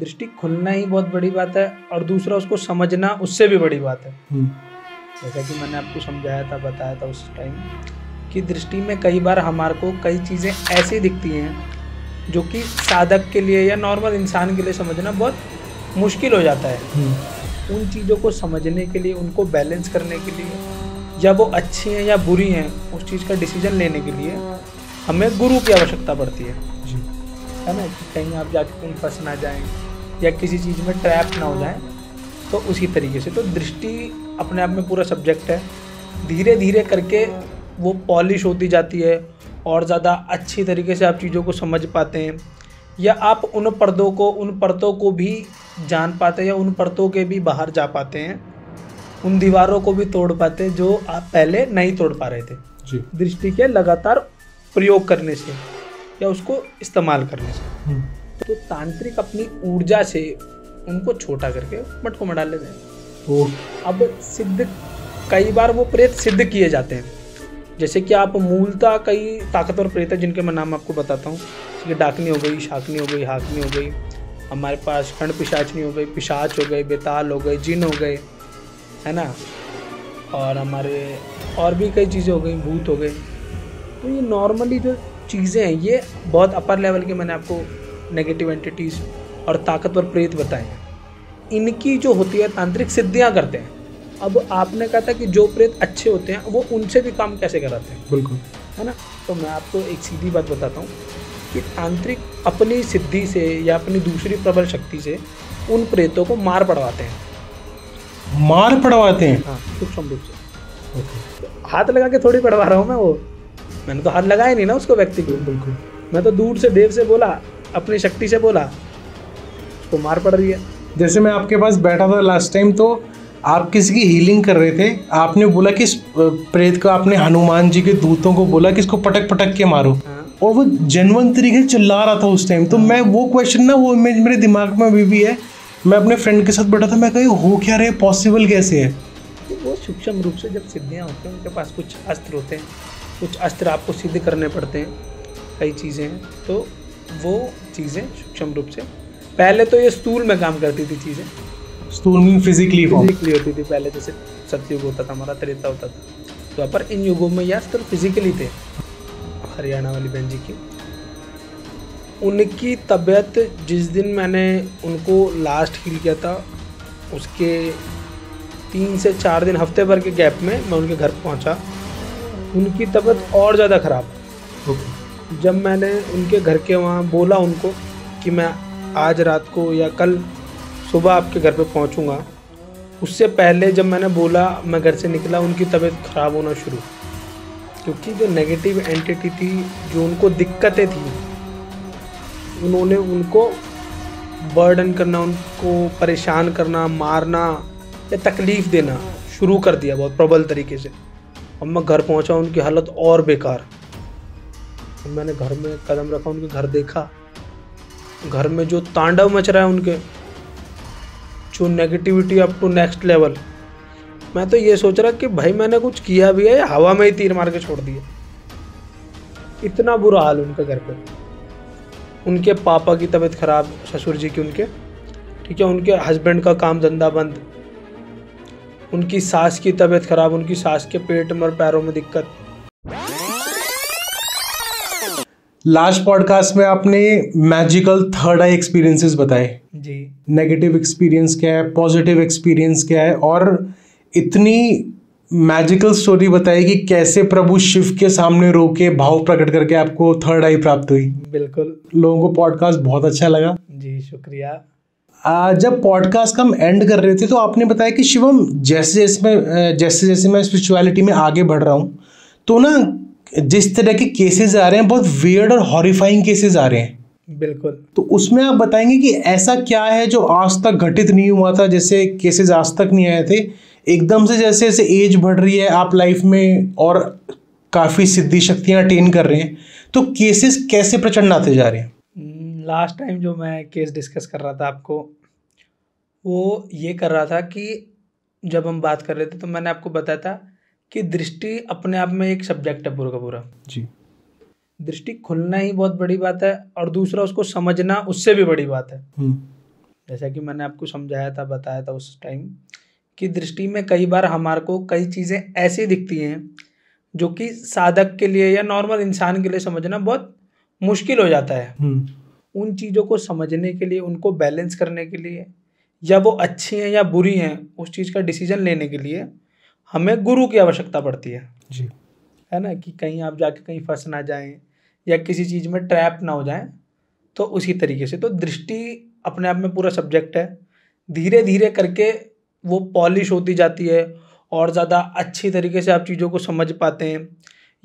दृष्टि खुलना ही बहुत बड़ी बात है और दूसरा उसको समझना उससे भी बड़ी बात है हम्म। जैसा कि मैंने आपको समझाया था बताया था उस टाइम कि दृष्टि में कई बार हमारे को कई चीज़ें ऐसी दिखती हैं जो कि साधक के लिए या नॉर्मल इंसान के लिए समझना बहुत मुश्किल हो जाता है हम्म। उन चीज़ों को समझने के लिए उनको बैलेंस करने के लिए या वो अच्छी हैं या बुरी हैं उस चीज़ का डिसीजन लेने के लिए हमें गुरु की आवश्यकता पड़ती है है ना कि कहीं आप जाके कहीं फंस ना जाएं या किसी चीज़ में ट्रैप ना हो जाए तो उसी तरीके से तो दृष्टि अपने आप में पूरा सब्जेक्ट है धीरे धीरे करके वो पॉलिश होती जाती है और ज़्यादा अच्छी तरीके से आप चीज़ों को समझ पाते हैं या आप उन पर्दों को उन परतों को भी जान पाते हैं या उन परतों के भी बाहर जा पाते हैं उन दीवारों को भी तोड़ पाते हैं जो आप पहले नहीं तोड़ पा रहे थे जी दृष्टि के लगातार प्रयोग करने से या उसको इस्तेमाल करने से हम्म। तो तांत्रिक अपनी ऊर्जा से उनको छोटा करके मटकों में डाल लेते हैं अब सिद्ध कई बार वो प्रेत सिद्ध किए जाते हैं जैसे कि आप मूलता कई ताकतवर प्रेत हैं जिनके मैं नाम आपको बताता हूँ जैसे कि डाकनी हो गई शाकनी हो गई हाकनी हो गई हमारे पास खंड पिशाचनी हो गई पिशाच हो गई बेताल हो गए जिन हो गए है ना और हमारे और भी कई चीज़ें हो गई भूत हो गए तो ये नॉर्मली जो चीज़ें हैं ये बहुत अपर लेवल के मैंने आपको नेगेटिव एंटिटीज और ताकतवर प्रेत बताए हैं इनकी जो होती है तांत्रिक सिद्धियाँ करते हैं अब आपने कहा था कि जो प्रेत अच्छे होते हैं वो उनसे भी काम कैसे कराते हैं बिल्कुल है ना तो मैं आपको एक सीधी बात बताता हूँ कि तांत्रिक अपनी सिद्धि से या अपनी दूसरी प्रबल शक्ति से उन प्रेतों को मार पड़वाते हैं मार पड़वाते हैं हाँ रूप से हाथ लगा के थोड़ी पढ़वा रहा हूँ मैं वो मैंने तो हाथ लगाया नहीं ना उसको व्यक्ति को बिल्कुल मैं तो दूर से देव से बोला अपनी शक्ति से बोला तो मार पड़ रही है जैसे मैं आपके पास बैठा था लास्ट टाइम तो आप किसी की हीलिंग कर रहे थे आपने बोला कि प्रेत का आपने हनुमान जी के दूतों को बोला कि इसको पटक पटक के मारो हाँ। और वो जनवन तरीके से चिल्ला रहा था उस टाइम तो हाँ। मैं वो क्वेश्चन ना वो इमेज मेरे दिमाग में अभी भी है मैं अपने फ्रेंड के साथ बैठा था मैं कही हो क्या रहे पॉसिबल कैसे है तो वो सूक्ष्म रूप से जब सिद्धियाँ होती हैं उनके पास कुछ अस्त्र होते हैं कुछ अस्त्र आपको सिद्ध करने पड़ते हैं कई चीज़ें हैं तो वो चीज़ें सूक्ष्म रूप से पहले तो ये स्थूल में काम करती थी चीज़ें स्थूल में फिजिकली फिजिकली होती थी पहले जैसे तो सतयुग होता था हमारा त्रेता होता था तो पर इन युगों में या सिर्फ फिजिकली थे हरियाणा वाली बहन जी की उनकी तबीयत जिस दिन मैंने उनको लास्ट हील किया था उसके तीन से चार दिन हफ्ते भर के गैप में मैं उनके घर पहुंचा उनकी तबीयत और ज़्यादा ख़राब okay. जब मैंने उनके घर के वहाँ बोला उनको कि मैं आज रात को या कल सुबह आपके घर पे पहुँचूँगा उससे पहले जब मैंने बोला मैं घर से निकला उनकी तबीयत ख़राब होना शुरू क्योंकि जो नेगेटिव एंटिटी थी जो उनको दिक्कतें थी उन्होंने उनको बर्डन करना उनको परेशान करना मारना या तकलीफ़ देना शुरू कर दिया बहुत प्रबल तरीके से अब मैं घर पहुंचा उनकी हालत और बेकार मैंने घर में कदम रखा उनके घर देखा घर में जो तांडव मच रहा है उनके जो negativity up to next level मैं तो ये सोच रहा कि भाई मैंने कुछ किया भी है या हवा में ही तीर मार के छोड़ दिया इतना बुरा हाल उनके घर पर उनके पापा की तबीयत खराब ससुर जी की उनके ठीक है उनके हस्बैंड का काम धंधा बंद उनकी सास की तबीयत खराब उनकी सास के पेट में और पैरों में दिक्कत लास्ट पॉडकास्ट में आपने मैजिकल थर्ड आई एक्सपीरियंसेस बताए जी नेगेटिव एक्सपीरियंस क्या है पॉजिटिव एक्सपीरियंस क्या है और इतनी मैजिकल स्टोरी बताई कि कैसे प्रभु शिव के सामने रो के भाव प्रकट करके आपको थर्ड आई प्राप्त हुई बिल्कुल लोगों को पॉडकास्ट बहुत अच्छा लगा जी शुक्रिया जब पॉडकास्ट का हम एंड कर रहे थे तो आपने बताया कि शिवम जैसे जैसे मैं जैसे जैसे मैं स्पिरिचुअलिटी में आगे बढ़ रहा हूँ तो ना जिस तरह के केसेस आ रहे हैं बहुत वियर्ड और हॉरीफाइंग केसेस आ रहे हैं बिल्कुल तो उसमें आप बताएंगे कि ऐसा क्या है जो आज तक घटित नहीं हुआ था जैसे केसेस आज तक नहीं आए थे एकदम से जैसे जैसे एज बढ़ रही है आप लाइफ में और काफ़ी सिद्धि शक्तियाँ अटेन कर रहे हैं तो केसेस कैसे प्रचंड आते जा रहे हैं लास्ट टाइम हम्म, जो मैं केस डिस्कस कर रहा था आपको वो ये कर रहा था कि जब हम बात कर रहे थे तो मैंने आपको बताया था कि दृष्टि अपने आप में एक सब्जेक्ट है पूरा का पूरा जी दृष्टि खुलना ही बहुत बड़ी बात है और दूसरा उसको समझना उससे भी बड़ी बात है हम्म। जैसा कि मैंने आपको समझाया था बताया था उस टाइम कि दृष्टि में कई बार हमारे को कई चीज़ें ऐसी दिखती हैं जो कि साधक के लिए या नॉर्मल इंसान के लिए समझना बहुत मुश्किल हो जाता है हम्म। उन चीज़ों को समझने के लिए उनको बैलेंस करने के लिए या वो अच्छी हैं या बुरी हैं उस चीज़ का डिसीजन लेने के लिए हमें गुरु की आवश्यकता पड़ती है जी है ना कि कहीं आप जाके कहीं फंस ना जाएं या किसी चीज़ में ट्रैप ना हो जाएं तो उसी तरीके से तो दृष्टि अपने आप में पूरा सब्जेक्ट है धीरे धीरे करके वो पॉलिश होती जाती है और ज़्यादा अच्छी तरीके से आप चीज़ों को समझ पाते हैं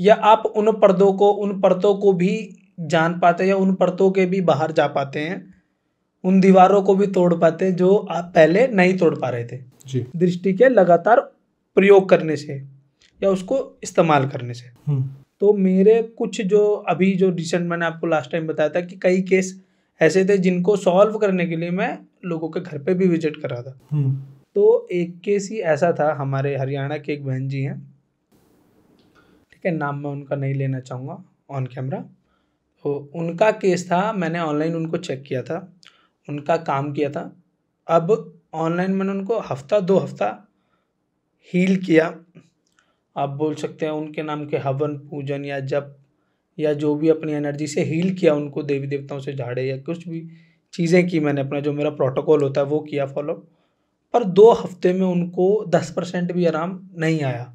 या आप उन पर्दों को उन परतों को भी जान पाते हैं या उन परतों के भी बाहर जा पाते हैं उन दीवारों को भी तोड़ पाते हैं जो आप पहले नहीं तोड़ पा रहे थे जी दृष्टि के लगातार प्रयोग करने से या उसको इस्तेमाल करने से हम्म। तो मेरे कुछ जो अभी जो रिसेंट मैंने आपको लास्ट टाइम बताया था कि कई केस ऐसे थे जिनको सॉल्व करने के लिए मैं लोगों के घर पे भी विजिट कर रहा था हम्म। तो एक केस ही ऐसा था हमारे हरियाणा के एक बहन जी हैं ठीक है नाम मैं उनका नहीं लेना चाहूँगा ऑन कैमरा तो उनका केस था मैंने ऑनलाइन उनको चेक किया था उनका काम किया था अब ऑनलाइन मैंने उनको हफ्ता दो हफ्ता हील किया आप बोल सकते हैं उनके नाम के हवन पूजन या जप या जो भी अपनी एनर्जी से हील किया उनको देवी देवताओं से झाड़े या कुछ भी चीज़ें की मैंने अपना जो मेरा प्रोटोकॉल होता है वो किया फॉलो पर दो हफ्ते में उनको दस परसेंट भी आराम नहीं आया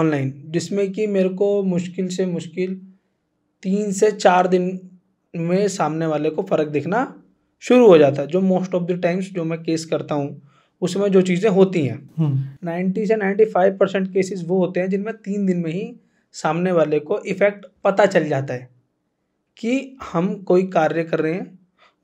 ऑनलाइन जिसमें कि मेरे को मुश्किल से मुश्किल तीन से चार दिन में सामने वाले को फ़र्क दिखना शुरू हो जाता है जो मोस्ट ऑफ द टाइम्स जो मैं केस करता हूँ उसमें जो चीज़ें होती हैं हम्म। नाइन्टी से नाइन्टी फाइव परसेंट केसेस वो होते हैं जिनमें तीन दिन में ही सामने वाले को इफ़ेक्ट पता चल जाता है कि हम कोई कार्य कर रहे हैं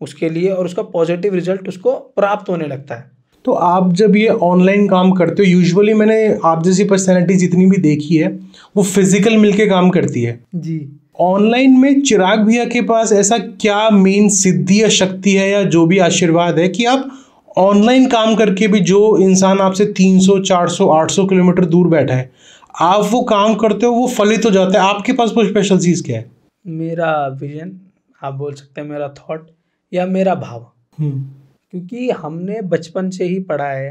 उसके लिए और उसका पॉजिटिव रिजल्ट उसको प्राप्त होने लगता है तो आप जब ये ऑनलाइन काम करते हो यूजुअली मैंने आप जैसी पर्सनैलिटी जितनी भी देखी है वो फिजिकल मिलके काम करती है जी ऑनलाइन में चिराग भैया के पास ऐसा क्या मेन सिद्धि या शक्ति है या जो भी आशीर्वाद है कि आप ऑनलाइन काम करके भी जो इंसान आपसे 300, 400, 800 किलोमीटर दूर बैठा है आप वो काम करते हो वो फलित हो जाता है आपके पास वो स्पेशल चीज़ क्या है मेरा विजन आप बोल सकते हैं मेरा थॉट या मेरा भाव हम्म। क्योंकि हमने बचपन से ही पढ़ा है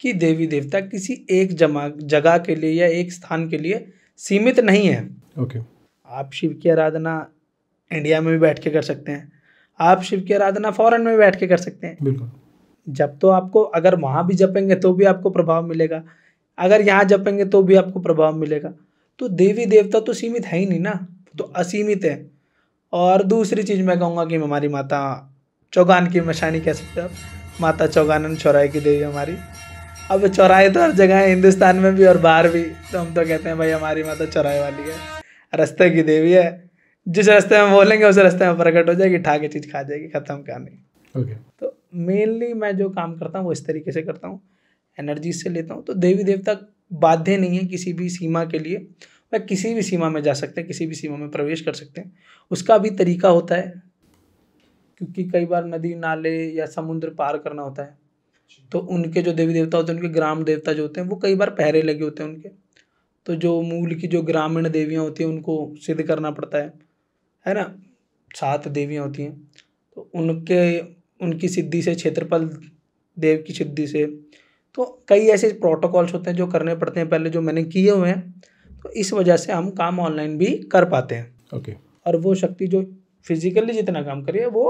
कि देवी देवता किसी एक जमा जगह के लिए या एक स्थान के लिए सीमित नहीं है ओके okay. आप शिव की आराधना इंडिया में भी बैठ के कर सकते हैं आप शिव की आराधना फॉरेन में भी बैठ के कर सकते हैं बिल्कुल जब तो आपको अगर वहाँ भी जपेंगे तो भी आपको प्रभाव मिलेगा अगर यहाँ जपेंगे तो भी आपको प्रभाव मिलेगा तो देवी देवता तो सीमित है ही नहीं ना तो असीमित है और दूसरी चीज़ मैं कहूँगा कि हमारी माता चौगान की मशानी कह सकते आप माता चौगान चौराहे की देवी हमारी अब चौराहे तो हर जगह है हिंदुस्तान में भी और बाहर भी तो हम तो कहते हैं भाई हमारी माता चौराहे वाली है रास्ते की देवी है जिस रास्ते में बोलेंगे उस रास्ते में प्रकट हो जाएगी ठा के चीज़ खा जाएगी ख़त्म कहानी ओके okay. तो मेनली मैं जो काम करता हूँ वो इस तरीके से करता हूँ एनर्जी से लेता हूँ तो देवी देवता बाध्य नहीं है किसी भी सीमा के लिए वह किसी भी सीमा में जा सकते हैं किसी भी सीमा में प्रवेश कर सकते हैं उसका भी तरीका होता है क्योंकि कई बार नदी नाले या समुद्र पार करना होता है तो उनके जो देवी देवता होते हैं उनके ग्राम देवता जो होते हैं वो कई बार पहरे लगे होते हैं उनके तो जो मूल की जो ग्रामीण देवियाँ होती हैं उनको सिद्ध करना पड़ता है है ना सात देवियाँ होती हैं तो उनके उनकी सिद्धि से क्षेत्रपाल देव की सिद्धि से तो कई ऐसे प्रोटोकॉल्स होते हैं जो करने पड़ते हैं पहले जो मैंने किए हुए हैं तो इस वजह से हम काम ऑनलाइन भी कर पाते हैं ओके okay. और वो शक्ति जो फिजिकली जितना काम करिए वो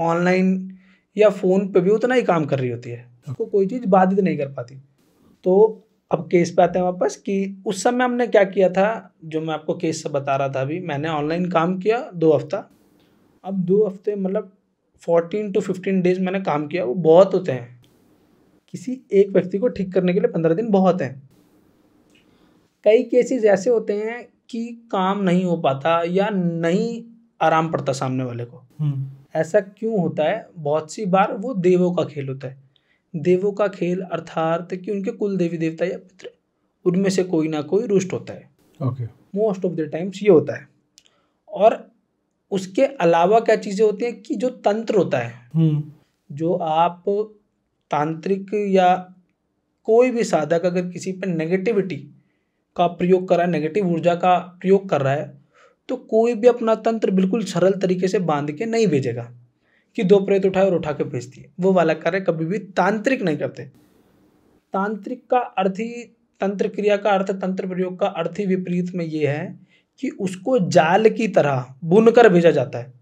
ऑनलाइन या फ़ोन पे भी उतना ही काम कर रही होती है okay. तो कोई चीज़ बाधित नहीं कर पाती तो अब केस पे आते हैं वापस कि उस समय हमने क्या किया था जो मैं आपको केस से बता रहा था अभी मैंने ऑनलाइन काम किया दो हफ्ता अब दो हफ्ते मतलब फोर्टीन टू फिफ्टीन डेज मैंने काम किया वो बहुत होते हैं किसी एक व्यक्ति को ठीक करने के लिए पंद्रह दिन बहुत हैं कई केसेस ऐसे होते हैं कि काम नहीं हो पाता या नहीं आराम पड़ता सामने वाले को हम्म। ऐसा क्यों होता है बहुत सी बार वो देवों का खेल होता है देवों का खेल अर्थात कि उनके कुल देवी देवता या पित्र उनमें से कोई ना कोई रुष्ट होता है मोस्ट ऑफ द टाइम्स ये होता है और उसके अलावा क्या चीज़ें होती हैं कि जो तंत्र होता है हम्म। जो आप तांत्रिक या कोई भी साधक अगर किसी पर नेगेटिविटी का प्रयोग कर रहा है नेगेटिव ऊर्जा का प्रयोग कर रहा है तो कोई भी अपना तंत्र बिल्कुल सरल तरीके से बांध के नहीं भेजेगा कि दो प्रेत उठाए और उठा के भेज दिए वो वाला कार्य कभी भी तांत्रिक नहीं करते तांत्रिक का अर्थ ही तंत्र क्रिया का अर्थ तंत्र प्रयोग का अर्थ ही विपरीत में ये है कि उसको जाल की तरह बुन कर भेजा जाता है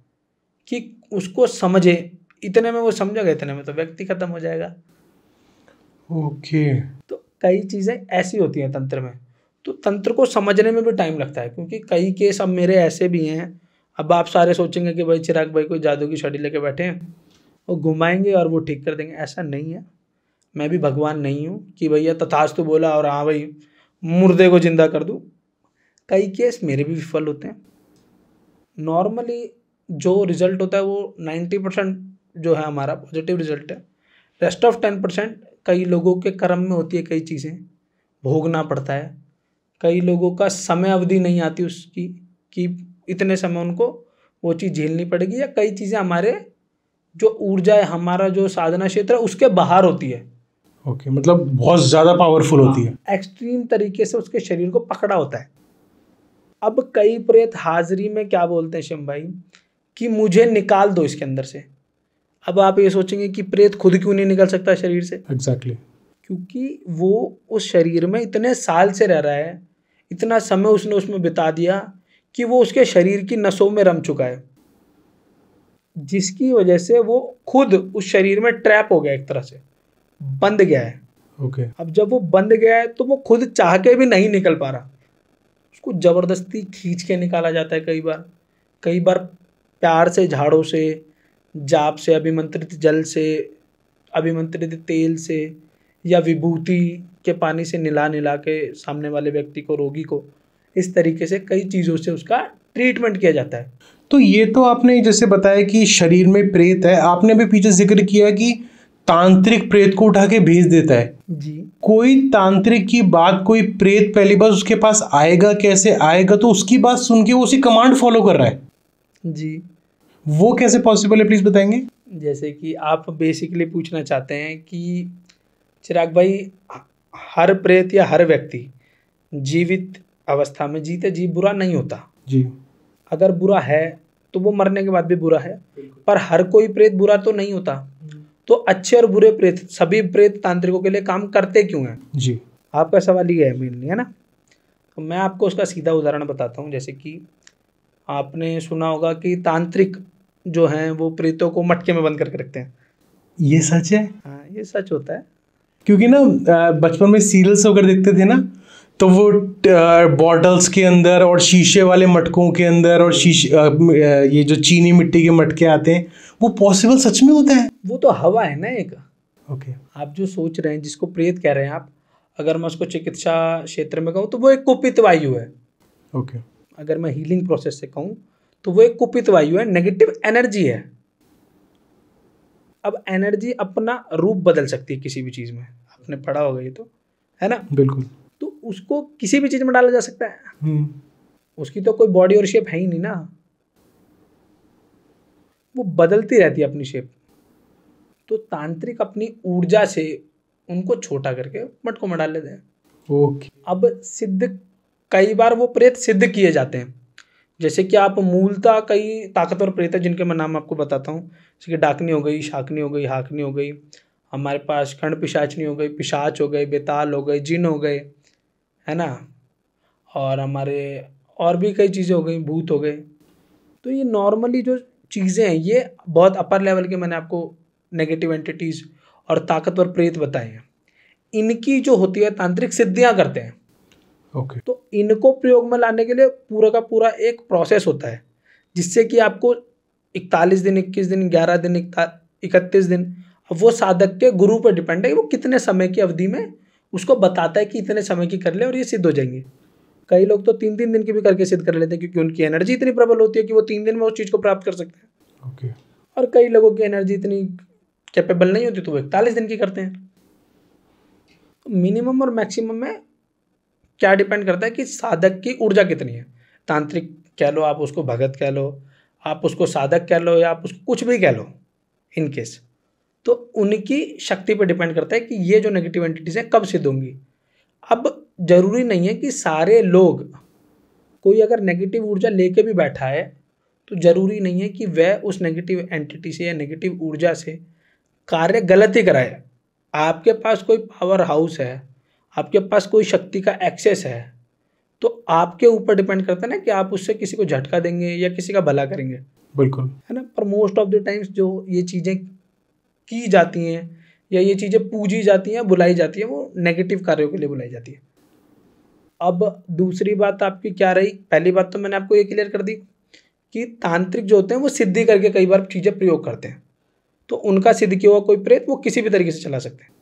कि उसको समझे इतने में वो समझेगा इतने में तो व्यक्ति खत्म हो जाएगा ओके तो कई चीज़ें ऐसी होती हैं तंत्र में तो तंत्र को समझने में भी टाइम लगता है क्योंकि कई केस अब मेरे ऐसे भी हैं अब आप सारे सोचेंगे कि भाई चिराग भाई कोई जादू की छड़ी लेके बैठे हैं वो घुमाएंगे और वो ठीक कर देंगे ऐसा नहीं है मैं भी भगवान नहीं हूँ कि भैया तथास्तु बोला और हाँ भाई मुर्दे को ज़िंदा कर दूँ कई केस मेरे भी विफल होते हैं नॉर्मली जो रिजल्ट होता है वो नाइन्टी परसेंट जो है हमारा पॉजिटिव रिजल्ट है रेस्ट ऑफ टेन परसेंट कई लोगों के कर्म में होती है कई चीज़ें भोगना पड़ता है कई लोगों का समय अवधि नहीं आती उसकी कि इतने समय उनको वो चीज़ झेलनी पड़ेगी या कई चीज़ें हमारे जो ऊर्जा है हमारा जो साधना क्षेत्र है उसके बाहर होती है ओके okay, मतलब बहुत ज़्यादा पावरफुल होती है एक्सट्रीम हाँ, तरीके से उसके शरीर को पकड़ा होता है अब कई प्रेत हाजिरी में क्या बोलते हैं शिम भाई कि मुझे निकाल दो इसके अंदर से अब आप ये सोचेंगे कि प्रेत खुद क्यों नहीं निकल सकता शरीर से एग्जैक्टली exactly. क्योंकि वो उस शरीर में इतने साल से रह रहा है इतना समय उसने उसमें बिता दिया कि वो उसके शरीर की नसों में रम चुका है जिसकी वजह से वो खुद उस शरीर में ट्रैप हो गया एक तरह से बंद गया है ओके okay. अब जब वो बंद गया है तो वो खुद चाह के भी नहीं निकल पा रहा उसको ज़बरदस्ती खींच के निकाला जाता है कई बार कई बार प्यार से झाड़ों से जाप से अभिमंत्रित जल से अभिमंत्रित तेल से या विभूति के पानी से निला निला के सामने वाले व्यक्ति को रोगी को इस तरीके से कई चीज़ों से उसका ट्रीटमेंट किया जाता है तो ये तो आपने जैसे बताया कि शरीर में प्रेत है आपने भी पीछे जिक्र किया कि तांत्रिक प्रेत को उठा के भेज देता है जी कोई तांत्रिक की बात कोई प्रेत पहली बार उसके पास आएगा कैसे आएगा तो उसकी बात सुन के वो उसी कमांड फॉलो कर रहा है जी वो कैसे पॉसिबल है प्लीज़ बताएंगे जैसे कि आप बेसिकली पूछना चाहते हैं कि चिराग भाई हर प्रेत या हर व्यक्ति जीवित अवस्था में जीते जी बुरा नहीं होता जी अगर बुरा है तो वो मरने के बाद भी बुरा है पर हर कोई प्रेत बुरा तो नहीं होता तो अच्छे और बुरे प्रेत सभी प्रेत तांत्रिकों के लिए काम करते क्यों हैं जी आपका सवाल ये है मेनली है ना तो मैं आपको उसका सीधा उदाहरण बताता हूँ जैसे कि आपने सुना होगा कि तांत्रिक जो हैं वो प्रेतों को मटके में बंद करके रखते हैं ये सच है हाँ ये सच होता है क्योंकि ना बचपन में सीरियल्स वगैरह देखते थे ना तो वो बॉटल्स के अंदर और शीशे वाले मटकों के अंदर और शीशे ये जो चीनी मिट्टी के मटके आते हैं वो पॉसिबल सच में होता है वो तो हवा है ना एक ओके okay. आप जो सोच रहे हैं जिसको प्रेत कह रहे हैं आप अगर मैं उसको चिकित्सा क्षेत्र में कहूँ तो वो एक कुपित वायु है ओके okay. अगर मैं हीलिंग प्रोसेस से कहूँ तो वो एक कुपित वायु है नेगेटिव एनर्जी है अब एनर्जी अपना रूप बदल सकती है किसी भी चीज़ में आपने पढ़ा होगा ये तो है ना बिल्कुल उसको किसी भी चीज़ में डाला जा सकता है हम्म। उसकी तो कोई बॉडी और शेप है ही नहीं ना वो बदलती रहती है अपनी शेप तो तांत्रिक अपनी ऊर्जा से उनको छोटा करके मटकों में डाल लेते हैं ओके अब सिद्ध कई बार वो प्रेत सिद्ध किए जाते हैं जैसे कि आप मूलता कई ताकतवर प्रेत है जिनके मैं नाम आपको बताता हूँ जैसे कि डाकनी हो गई शाकनी हो गई हाकनी हो गई हमारे पास खंड पिशाचनी हो गई पिशाच हो गए बेताल हो गए जिन हो गए है ना और हमारे और भी कई चीज़ें हो गई भूत हो गए तो ये नॉर्मली जो चीज़ें हैं ये बहुत अपर लेवल के मैंने आपको नेगेटिव एंटिटीज़ और ताकतवर प्रेत बताए हैं इनकी जो होती है तांत्रिक सिद्धियाँ करते हैं ओके okay. तो इनको प्रयोग में लाने के लिए पूरा का पूरा एक प्रोसेस होता है जिससे कि आपको इकतालीस दिन इक्कीस दिन ग्यारह दिन इकतीस दिन अब वो साधक के गुरु पर डिपेंड है कि वो कितने समय की अवधि में उसको बताता है कि इतने समय की कर ले और ये सिद्ध हो जाएंगे कई लोग तो तीन तीन दिन की भी करके सिद्ध कर लेते हैं क्योंकि उनकी एनर्जी इतनी प्रबल होती है कि वो तीन दिन में उस चीज़ को प्राप्त कर सकते हैं okay. और कई लोगों की एनर्जी इतनी कैपेबल नहीं होती तो वो इकतालीस दिन की करते हैं मिनिमम और मैक्सिमम में क्या डिपेंड करता है कि साधक की ऊर्जा कितनी है तांत्रिक कह लो आप उसको भगत कह लो आप उसको साधक कह लो या आप उसको कुछ भी कह लो इनकेस तो उनकी शक्ति पर डिपेंड करता है कि ये जो नेगेटिव एंटिटीज़ हैं कब सिद्ध होंगी अब ज़रूरी नहीं है कि सारे लोग कोई अगर नेगेटिव ऊर्जा लेके भी बैठा है तो ज़रूरी नहीं है कि वह उस नेगेटिव एंटिटी से या नेगेटिव ऊर्जा से कार्य गलत ही कराए आपके पास कोई पावर हाउस है आपके पास कोई शक्ति का एक्सेस है तो आपके ऊपर डिपेंड करता है ना कि आप उससे किसी को झटका देंगे या किसी का भला करेंगे बिल्कुल है ना पर मोस्ट ऑफ द टाइम्स जो ये चीज़ें की जाती हैं या ये चीज़ें पूजी जाती हैं बुलाई जाती हैं वो नेगेटिव कार्यों के लिए बुलाई जाती है अब दूसरी बात आपकी क्या रही पहली बात तो मैंने आपको ये क्लियर कर दी कि तांत्रिक जो होते हैं वो सिद्धि करके कई बार चीज़ें प्रयोग करते हैं तो उनका सिद्ध किया हुआ कोई प्रेत वो किसी भी तरीके से चला सकते हैं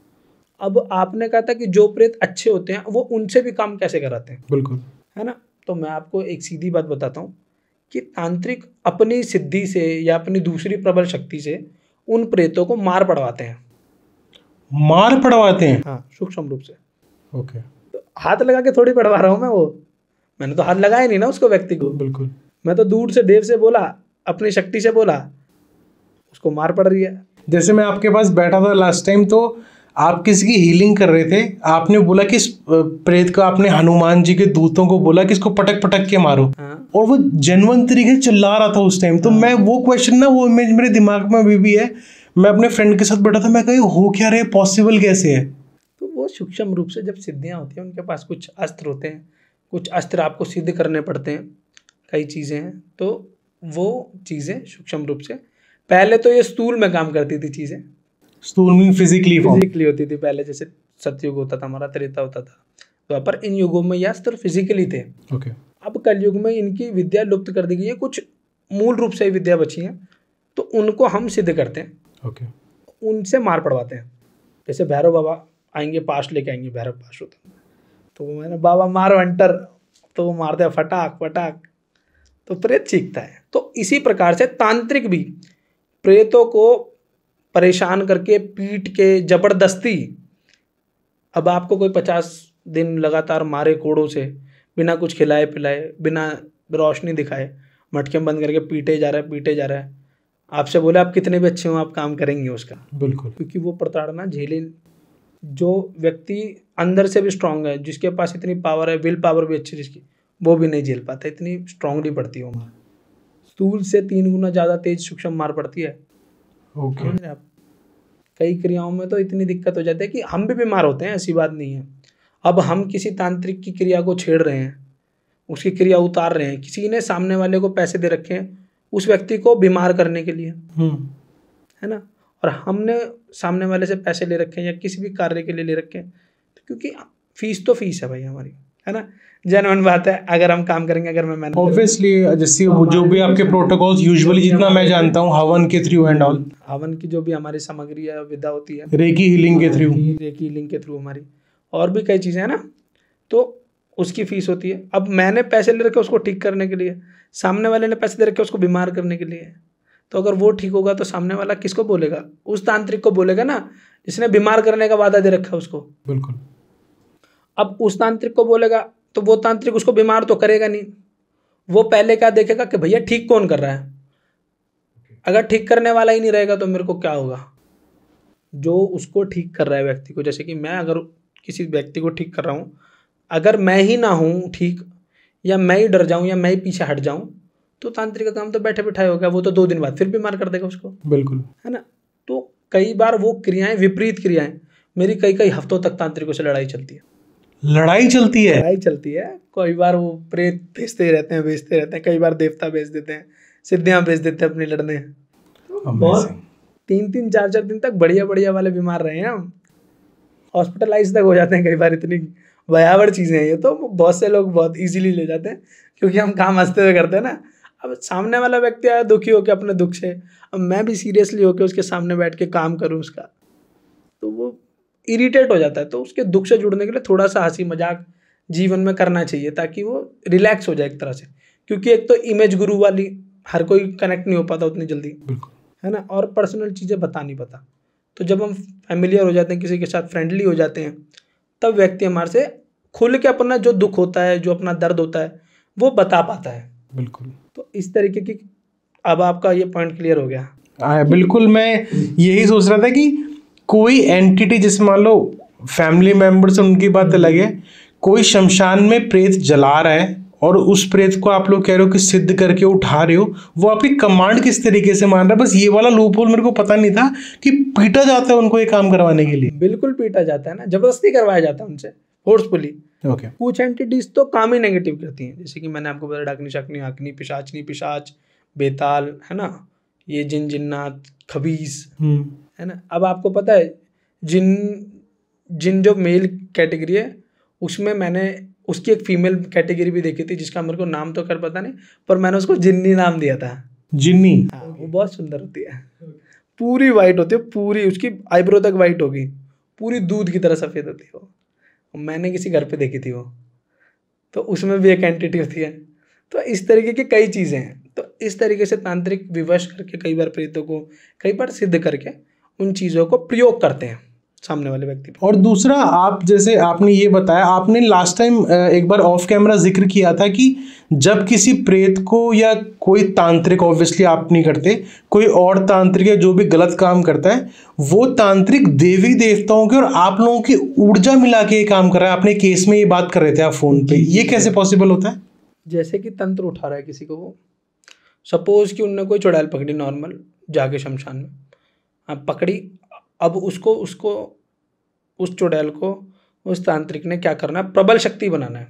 अब आपने कहा था कि जो प्रेत अच्छे होते हैं वो उनसे भी काम कैसे कराते हैं बिल्कुल है ना तो मैं आपको एक सीधी बात बताता हूँ कि तांत्रिक अपनी सिद्धि से या अपनी दूसरी प्रबल शक्ति से उन प्रेतों को मार पड़वाते हैं मार पड़वाते हैं हाँ सूक्ष्म रूप से ओके तो हाथ लगा के थोड़ी पड़वा रहा हूँ मैं वो मैंने तो हाथ लगाया नहीं ना उसको व्यक्ति को बिल्कुल मैं तो दूर से देव से बोला अपनी शक्ति से बोला उसको मार पड़ रही है जैसे मैं आपके पास बैठा था लास्ट टाइम तो आप किसी की हीलिंग कर रहे थे आपने बोला कि प्रेत को आपने हनुमान जी के दूतों को बोला कि इसको पटक पटक के मारो हाँ। और वो जनवन तरीके से चिल्ला रहा था उस टाइम तो हाँ। मैं वो क्वेश्चन ना वो इमेज मेरे दिमाग में अभी भी है मैं अपने फ्रेंड के साथ बैठा था मैं कही हो क्या रहे पॉसिबल कैसे है तो वो सूक्ष्म रूप से जब सिद्धियाँ होती हैं उनके पास कुछ अस्त्र होते हैं कुछ अस्त्र आपको सिद्ध करने पड़ते हैं कई चीज़ें हैं तो वो चीज़ें सूक्ष्म रूप से पहले तो ये स्तूल में काम करती थी चीज़ें स्टूल मीन फिजिकली फिजिकली होती थी पहले जैसे सतयुग होता था हमारा त्रेता होता था तो पर इन युगों में या सिर्फ फिजिकली थे ओके okay. अब कलयुग में इनकी विद्या लुप्त कर दी गई है कुछ मूल रूप से विद्या बची है तो उनको हम सिद्ध करते हैं ओके okay. उनसे मार पड़वाते हैं जैसे भैरव बाबा आएंगे पास लेके आएंगे भैरव पास होता तो मैंने बाबा मारो एंटर तो वो मारते हैं फटाक फटाक तो प्रेत सीखता है तो इसी प्रकार से तांत्रिक भी प्रेतों को परेशान करके पीट के ज़बरदस्ती अब आपको कोई पचास दिन लगातार मारे कोड़ों से बिना कुछ खिलाए पिलाए बिना रोशनी दिखाए मटके बंद करके पीटे जा रहा है पीटे जा रहा है आपसे बोले आप कितने भी अच्छे हों आप काम करेंगे उसका बिल्कुल क्योंकि वो प्रताड़ना झेले जो व्यक्ति अंदर से भी स्ट्रांग है जिसके पास इतनी पावर है विल पावर भी अच्छी जिसकी वो भी नहीं झेल पाता इतनी स्ट्रांगली पड़ती है मार स्टूल हाँ। से तीन गुना ज़्यादा तेज सूक्ष्म मार पड़ती है ओके okay. आप कई क्रियाओं में तो इतनी दिक्कत हो जाती है कि हम भी बीमार होते हैं ऐसी बात नहीं है अब हम किसी तांत्रिक की क्रिया को छेड़ रहे हैं उसकी क्रिया उतार रहे हैं किसी ने सामने वाले को पैसे दे रखे हैं उस व्यक्ति को बीमार करने के लिए हम्म। है ना और हमने सामने वाले से पैसे ले रखे हैं या किसी भी कार्य के लिए ले रखे हैं तो क्योंकि फीस तो फीस है भाई हमारी है ना जेनवन बात है अगर हम काम करेंगे अगर मैं ऑब्वियसली जैसे जो भी आपके प्रोटोकॉल्स यूजुअली जितना मैं जानता हूँ हवन के थ्रू एंड ऑल हवन की जो भी हमारी सामग्री है विदा होती है रेकी हीलिंग के थ्रू रेकी हीलिंग के थ्रू हमारी और भी कई चीज़ें हैं ना तो उसकी फीस होती है अब मैंने पैसे ले रखे उसको ठीक करने के लिए सामने वाले ने पैसे दे रखे उसको बीमार करने के लिए तो अगर वो ठीक होगा तो सामने वाला किसको बोलेगा उस तांत्रिक को बोलेगा ना जिसने बीमार करने का वादा दे रखा है उसको बिल्कुल अब उस तांत्रिक को बोलेगा तो वो तांत्रिक उसको बीमार तो करेगा नहीं वो पहले क्या देखेगा कि भैया ठीक कौन कर रहा है अगर ठीक करने वाला ही नहीं रहेगा तो मेरे को क्या होगा जो उसको ठीक कर रहा है व्यक्ति को जैसे कि मैं अगर किसी व्यक्ति को ठीक कर रहा हूँ अगर मैं ही ना हूँ ठीक या मैं ही डर जाऊँ या मैं ही पीछे हट जाऊँ तो तांत्रिक का काम तो बैठे बैठाए हो गया वो तो दो दिन बाद फिर बीमार कर देगा उसको बिल्कुल है ना तो कई बार वो क्रियाएं विपरीत क्रियाएं मेरी कई कई हफ्तों तक तांत्रिकों से लड़ाई चलती है लड़ाई चलती है लड़ाई चलती है कई बार वो प्रेत भेजते रहते हैं भेजते रहते हैं कई बार देवता भेज देते हैं सिद्धियाँ भेज देते हैं अपने लड़ने तीन तीन चार चार दिन तक बढ़िया बढ़िया वाले बीमार रहे हैं हम हॉस्पिटलाइज तक हो जाते हैं कई बार इतनी बयावर चीज़ें हैं ये तो बहुत से लोग बहुत इजीली ले जाते हैं क्योंकि हम काम हंसते हुए करते हैं ना अब सामने वाला व्यक्ति आया दुखी होकर अपने दुख से अब मैं भी सीरियसली होकर उसके सामने बैठ के काम करूँ उसका तो वो इरिटेट हो जाता है तो उसके दुख से जुड़ने के लिए थोड़ा सा हंसी मजाक जीवन में करना चाहिए ताकि वो रिलैक्स हो जाए एक तरह से क्योंकि एक तो इमेज गुरु वाली हर कोई कनेक्ट नहीं हो पाता उतनी जल्दी है ना और पर्सनल चीज़ें बता नहीं पता तो जब हम फैमिलियर हो जाते हैं किसी के साथ फ्रेंडली हो जाते हैं तब व्यक्ति हमारे से खुल के अपना जो दुख होता है जो अपना दर्द होता है वो बता पाता है बिल्कुल तो इस तरीके की अब आपका ये पॉइंट क्लियर हो गया आ, हाँ, बिल्कुल मैं यही सोच रहा था कि कोई एंटिटी जैसे मान लो फैमिली से उनकी बात अलग है कोई शमशान में प्रेत जला रहा है और उस प्रेत को आप लोग कह रहे हो कि सिद्ध करके उठा रहे हो वो आपकी कमांड किस तरीके से मान रहा है बस ये वाला लूप होल मेरे को पता नहीं था कि पीटा जाता है उनको ये काम करवाने के लिए बिल्कुल पीटा जाता है ना जबरदस्ती करवाया जाता है उनसे फोर्सफुली ओके okay. कुछ एंटिटीज तो काम ही नेगेटिव करती हैं जैसे कि मैंने आपको बताया डाकनी शकनी आकनी पिशाचनी पिशाच बेताल है ना ये जिन जिन्नात खबीज हम्म। है ना अब आपको पता है जिन जिन जो मेल कैटेगरी है उसमें मैंने उसकी एक फीमेल कैटेगरी भी देखी थी जिसका मेरे को नाम तो कर पता नहीं पर मैंने उसको जिन्नी नाम दिया था जिन्नी हाँ वो बहुत सुंदर होती है पूरी वाइट होती है पूरी उसकी आईब्रो तक वाइट होगी पूरी दूध की तरह सफ़ेद होती है वो मैंने किसी घर पे देखी थी वो तो उसमें भी एक एंटिटी होती है तो इस तरीके की कई चीज़ें हैं तो इस तरीके से तांत्रिक विवश करके कई बार प्रेतों को कई बार सिद्ध करके उन चीज़ों को प्रयोग करते हैं सामने वाले व्यक्ति और दूसरा आप जैसे आपने ये बताया आपने लास्ट टाइम एक बार ऑफ कैमरा जिक्र किया था कि जब किसी प्रेत को या कोई तांत्रिक ऑब्वियसली आप नहीं करते कोई और तांत्रिक या जो भी गलत काम करता है वो तांत्रिक देवी देवताओं के और आप लोगों की ऊर्जा मिला के ये काम कर रहा है आपने केस में ये बात कर रहे थे आप फ़ोन पे ये कैसे पॉसिबल होता है जैसे कि तंत्र उठा रहा है किसी को वो सपोज़ कि उनने कोई चुड़ैल पकड़ी नॉर्मल जाके शमशान में हाँ, पकड़ी अब उसको उसको उस चुड़ैल को उस तांत्रिक ने क्या करना है प्रबल शक्ति बनाना है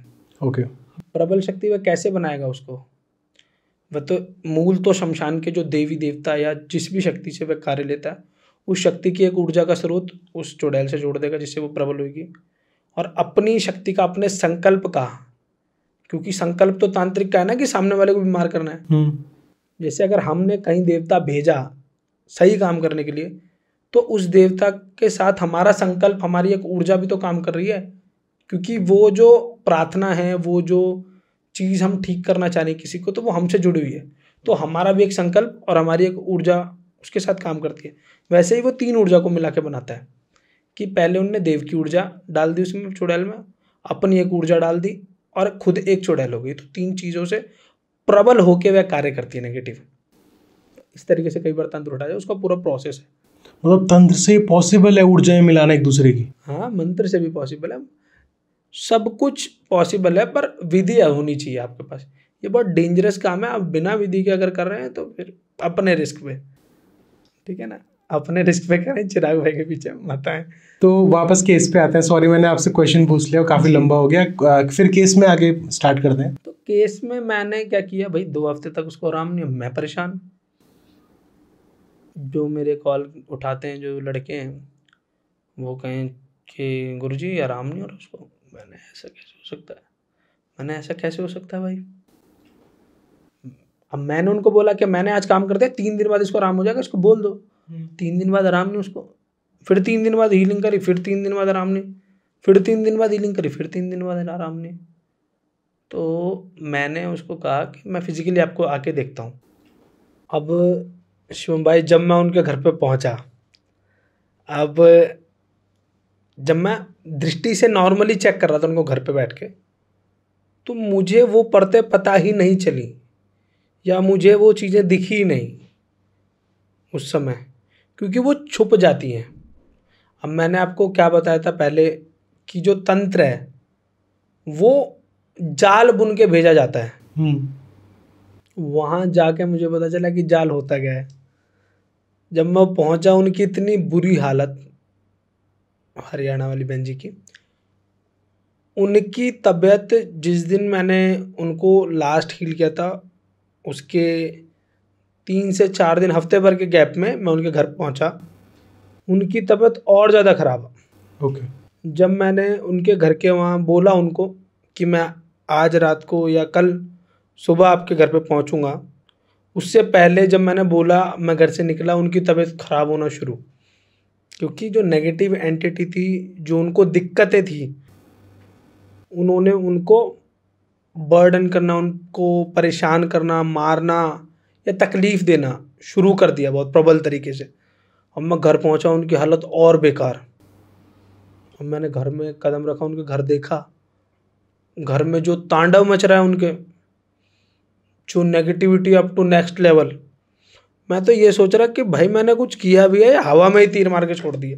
ओके प्रबल शक्ति वह कैसे बनाएगा उसको वह तो मूल तो शमशान के जो देवी देवता या जिस भी शक्ति से वह कार्य लेता है उस शक्ति की एक ऊर्जा का स्रोत उस चुड़ैल से जोड़ देगा जिससे वो प्रबल होगी और अपनी शक्ति का अपने संकल्प का क्योंकि संकल्प तो तांत्रिक का है ना कि सामने वाले को बीमार करना है हम्म। जैसे अगर हमने कहीं देवता भेजा सही काम करने के लिए तो उस देवता के साथ हमारा संकल्प हमारी एक ऊर्जा भी तो काम कर रही है क्योंकि वो जो प्रार्थना है वो जो चीज़ हम ठीक करना चाह रहे किसी को तो वो हमसे जुड़ी हुई है तो हमारा भी एक संकल्प और हमारी एक ऊर्जा उसके साथ काम करती है वैसे ही वो तीन ऊर्जा को मिला के बनाता है कि पहले उनने देव की ऊर्जा डाल दी उसमें चुड़ैल में अपनी एक ऊर्जा डाल दी और खुद एक चुड़ैल हो गई तो तीन चीज़ों से प्रबल होकर वह कार्य करती है नेगेटिव इस तरीके से कई बार तंत्र उठा जाए उसका पूरा प्रोसेस है मतलब तंत्र से पॉसिबल है ऊर्जाएं मिलाना एक दूसरे की हाँ मंत्र से भी पॉसिबल है सब कुछ पॉसिबल है पर विधि होनी चाहिए आपके पास ये बहुत डेंजरस काम है आप बिना विधि के अगर कर रहे हैं तो फिर अपने रिस्क पे ठीक है ना अपने रिस्क पे करें चिराग भाई के पीछे मत है तो वापस केस पे आते हैं सॉरी मैंने आपसे क्वेश्चन पूछ लिया काफ़ी लंबा हो गया फिर केस में आगे स्टार्ट करते हैं तो केस में मैंने क्या किया भाई दो हफ्ते तक उसको आराम नहीं मैं परेशान जो मेरे कॉल उठाते हैं जो लड़के हैं वो कहें कि गुरु जी आराम नहीं हो रहा उसको मैंने ऐसा कैसे हो सकता है मैंने ऐसा कैसे हो सकता है भाई अब मैंने उनको बोला कि मैंने आज काम कर दिया तीन दिन बाद इसको आराम हो जाएगा इसको बोल दो हम्म। तीन दिन बाद आराम नहीं उसको फिर तीन दिन बाद हीलिंग करी फिर तीन दिन बाद आराम नहीं फिर तीन दिन बाद हीलिंग करी फिर तीन दिन बाद आराम नहीं तो मैंने उसको कहा कि मैं फिज़िकली आपको आके देखता हूँ अब शिवम भाई जब मैं उनके घर पे पहुंचा अब जब मैं दृष्टि से नॉर्मली चेक कर रहा था उनको घर पे बैठ के तो मुझे वो परतें पता ही नहीं चली या मुझे वो चीज़ें दिखी ही नहीं उस समय क्योंकि वो छुप जाती हैं अब मैंने आपको क्या बताया था पहले कि जो तंत्र है वो जाल बुन के भेजा जाता है हम्म। वहाँ जाके मुझे पता चला कि जाल होता क्या है जब मैं पहुंचा उनकी इतनी बुरी हालत हरियाणा वाली बहन जी की उनकी तबीयत जिस दिन मैंने उनको लास्ट हील किया था उसके तीन से चार दिन हफ्ते भर के गैप में मैं उनके घर पहुंचा उनकी तबीयत और ज़्यादा ख़राब ओके okay. जब मैंने उनके घर के वहाँ बोला उनको कि मैं आज रात को या कल सुबह आपके घर पे पहुँचूँगा उससे पहले जब मैंने बोला मैं घर से निकला उनकी तबीयत ख़राब होना शुरू क्योंकि जो नेगेटिव एंटिटी थी जो उनको दिक्कतें थी उन्होंने उनको बर्डन करना उनको परेशान करना मारना या तकलीफ़ देना शुरू कर दिया बहुत प्रबल तरीके से अब मैं घर पहुंचा उनकी हालत और बेकार अब मैंने घर में कदम रखा उनके घर देखा घर में जो तांडव मच रहा है उनके जो negativity up to next level मैं तो ये सोच रहा कि भाई मैंने कुछ किया भी है हवा में ही तीर मार के छोड़ दिया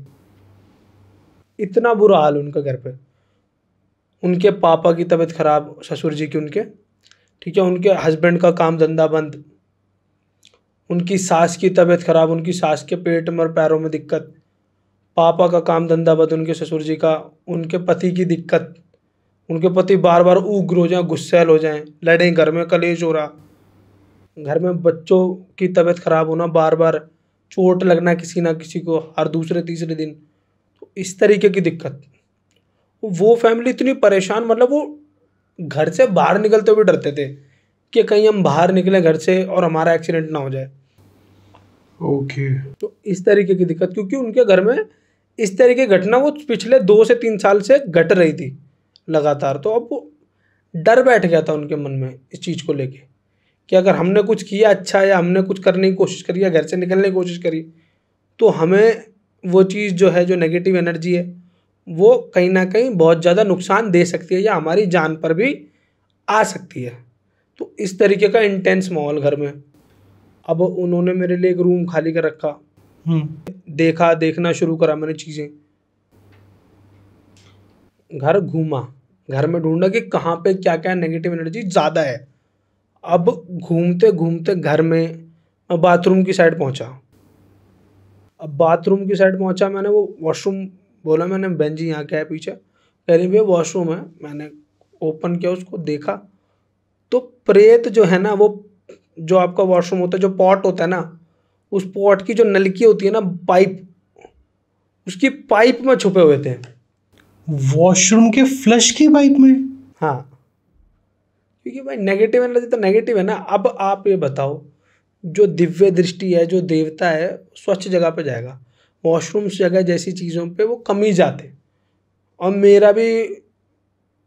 इतना बुरा हाल उनका घर पे उनके पापा की तबीयत खराब ससुर जी की उनके ठीक है उनके हस्बैंड का काम धंधा बंद उनकी सास की तबीयत खराब उनकी सास के पेट में और पैरों में दिक्कत पापा का काम धंधा बंद उनके ससुर जी का उनके पति की दिक्कत उनके पति बार बार उग्र हो जाए गुस्सेल हो जाए लड़ें घर में कलेश हो रहा घर में बच्चों की तबीयत ख़राब होना बार बार चोट लगना किसी ना किसी को हर दूसरे तीसरे दिन तो इस तरीके की दिक्कत वो फैमिली इतनी परेशान मतलब वो घर से बाहर निकलते हुए डरते थे कि कहीं हम बाहर निकलें घर से और हमारा एक्सीडेंट ना हो जाए ओके okay. तो इस तरीके की दिक्कत क्योंकि उनके घर में इस तरीके की घटना वो पिछले दो से तीन साल से घट रही थी लगातार तो अब वो डर बैठ गया था उनके मन में इस चीज़ को लेके कि अगर हमने कुछ किया अच्छा या हमने कुछ करने की कोशिश करी या घर से निकलने की कोशिश करी तो हमें वो चीज़ जो है जो नेगेटिव एनर्जी है वो कहीं ना कहीं बहुत ज़्यादा नुकसान दे सकती है या हमारी जान पर भी आ सकती है तो इस तरीके का इंटेंस माहौल घर में अब उन्होंने मेरे लिए एक रूम खाली कर रखा हम्म। देखा देखना शुरू करा मैंने चीज़ें घर घूमा घर में ढूंढा कि कहाँ पे क्या क्या नेगेटिव एनर्जी ज़्यादा है अब घूमते घूमते घर में मैं बाथरूम की साइड पहुंचा अब बाथरूम की साइड पहुंचा मैंने वो वॉशरूम बोला मैंने बहन जी यहाँ क्या है पीछे कह रही भैया वॉशरूम है मैंने ओपन किया उसको देखा तो प्रेत जो है ना वो जो आपका वॉशरूम होता है जो पॉट होता है ना उस पॉट की जो नलकी होती है ना पाइप उसकी पाइप में छुपे हुए थे वॉशरूम के फ्लश की पाइप में हाँ क्योंकि भाई नेगेटिव एनर्जी तो नेगेटिव है ना अब आप ये बताओ जो दिव्य दृष्टि है जो देवता है स्वच्छ जगह पे जाएगा वॉशरूम्स जगह जैसी चीज़ों पे वो कम ही जाते और मेरा भी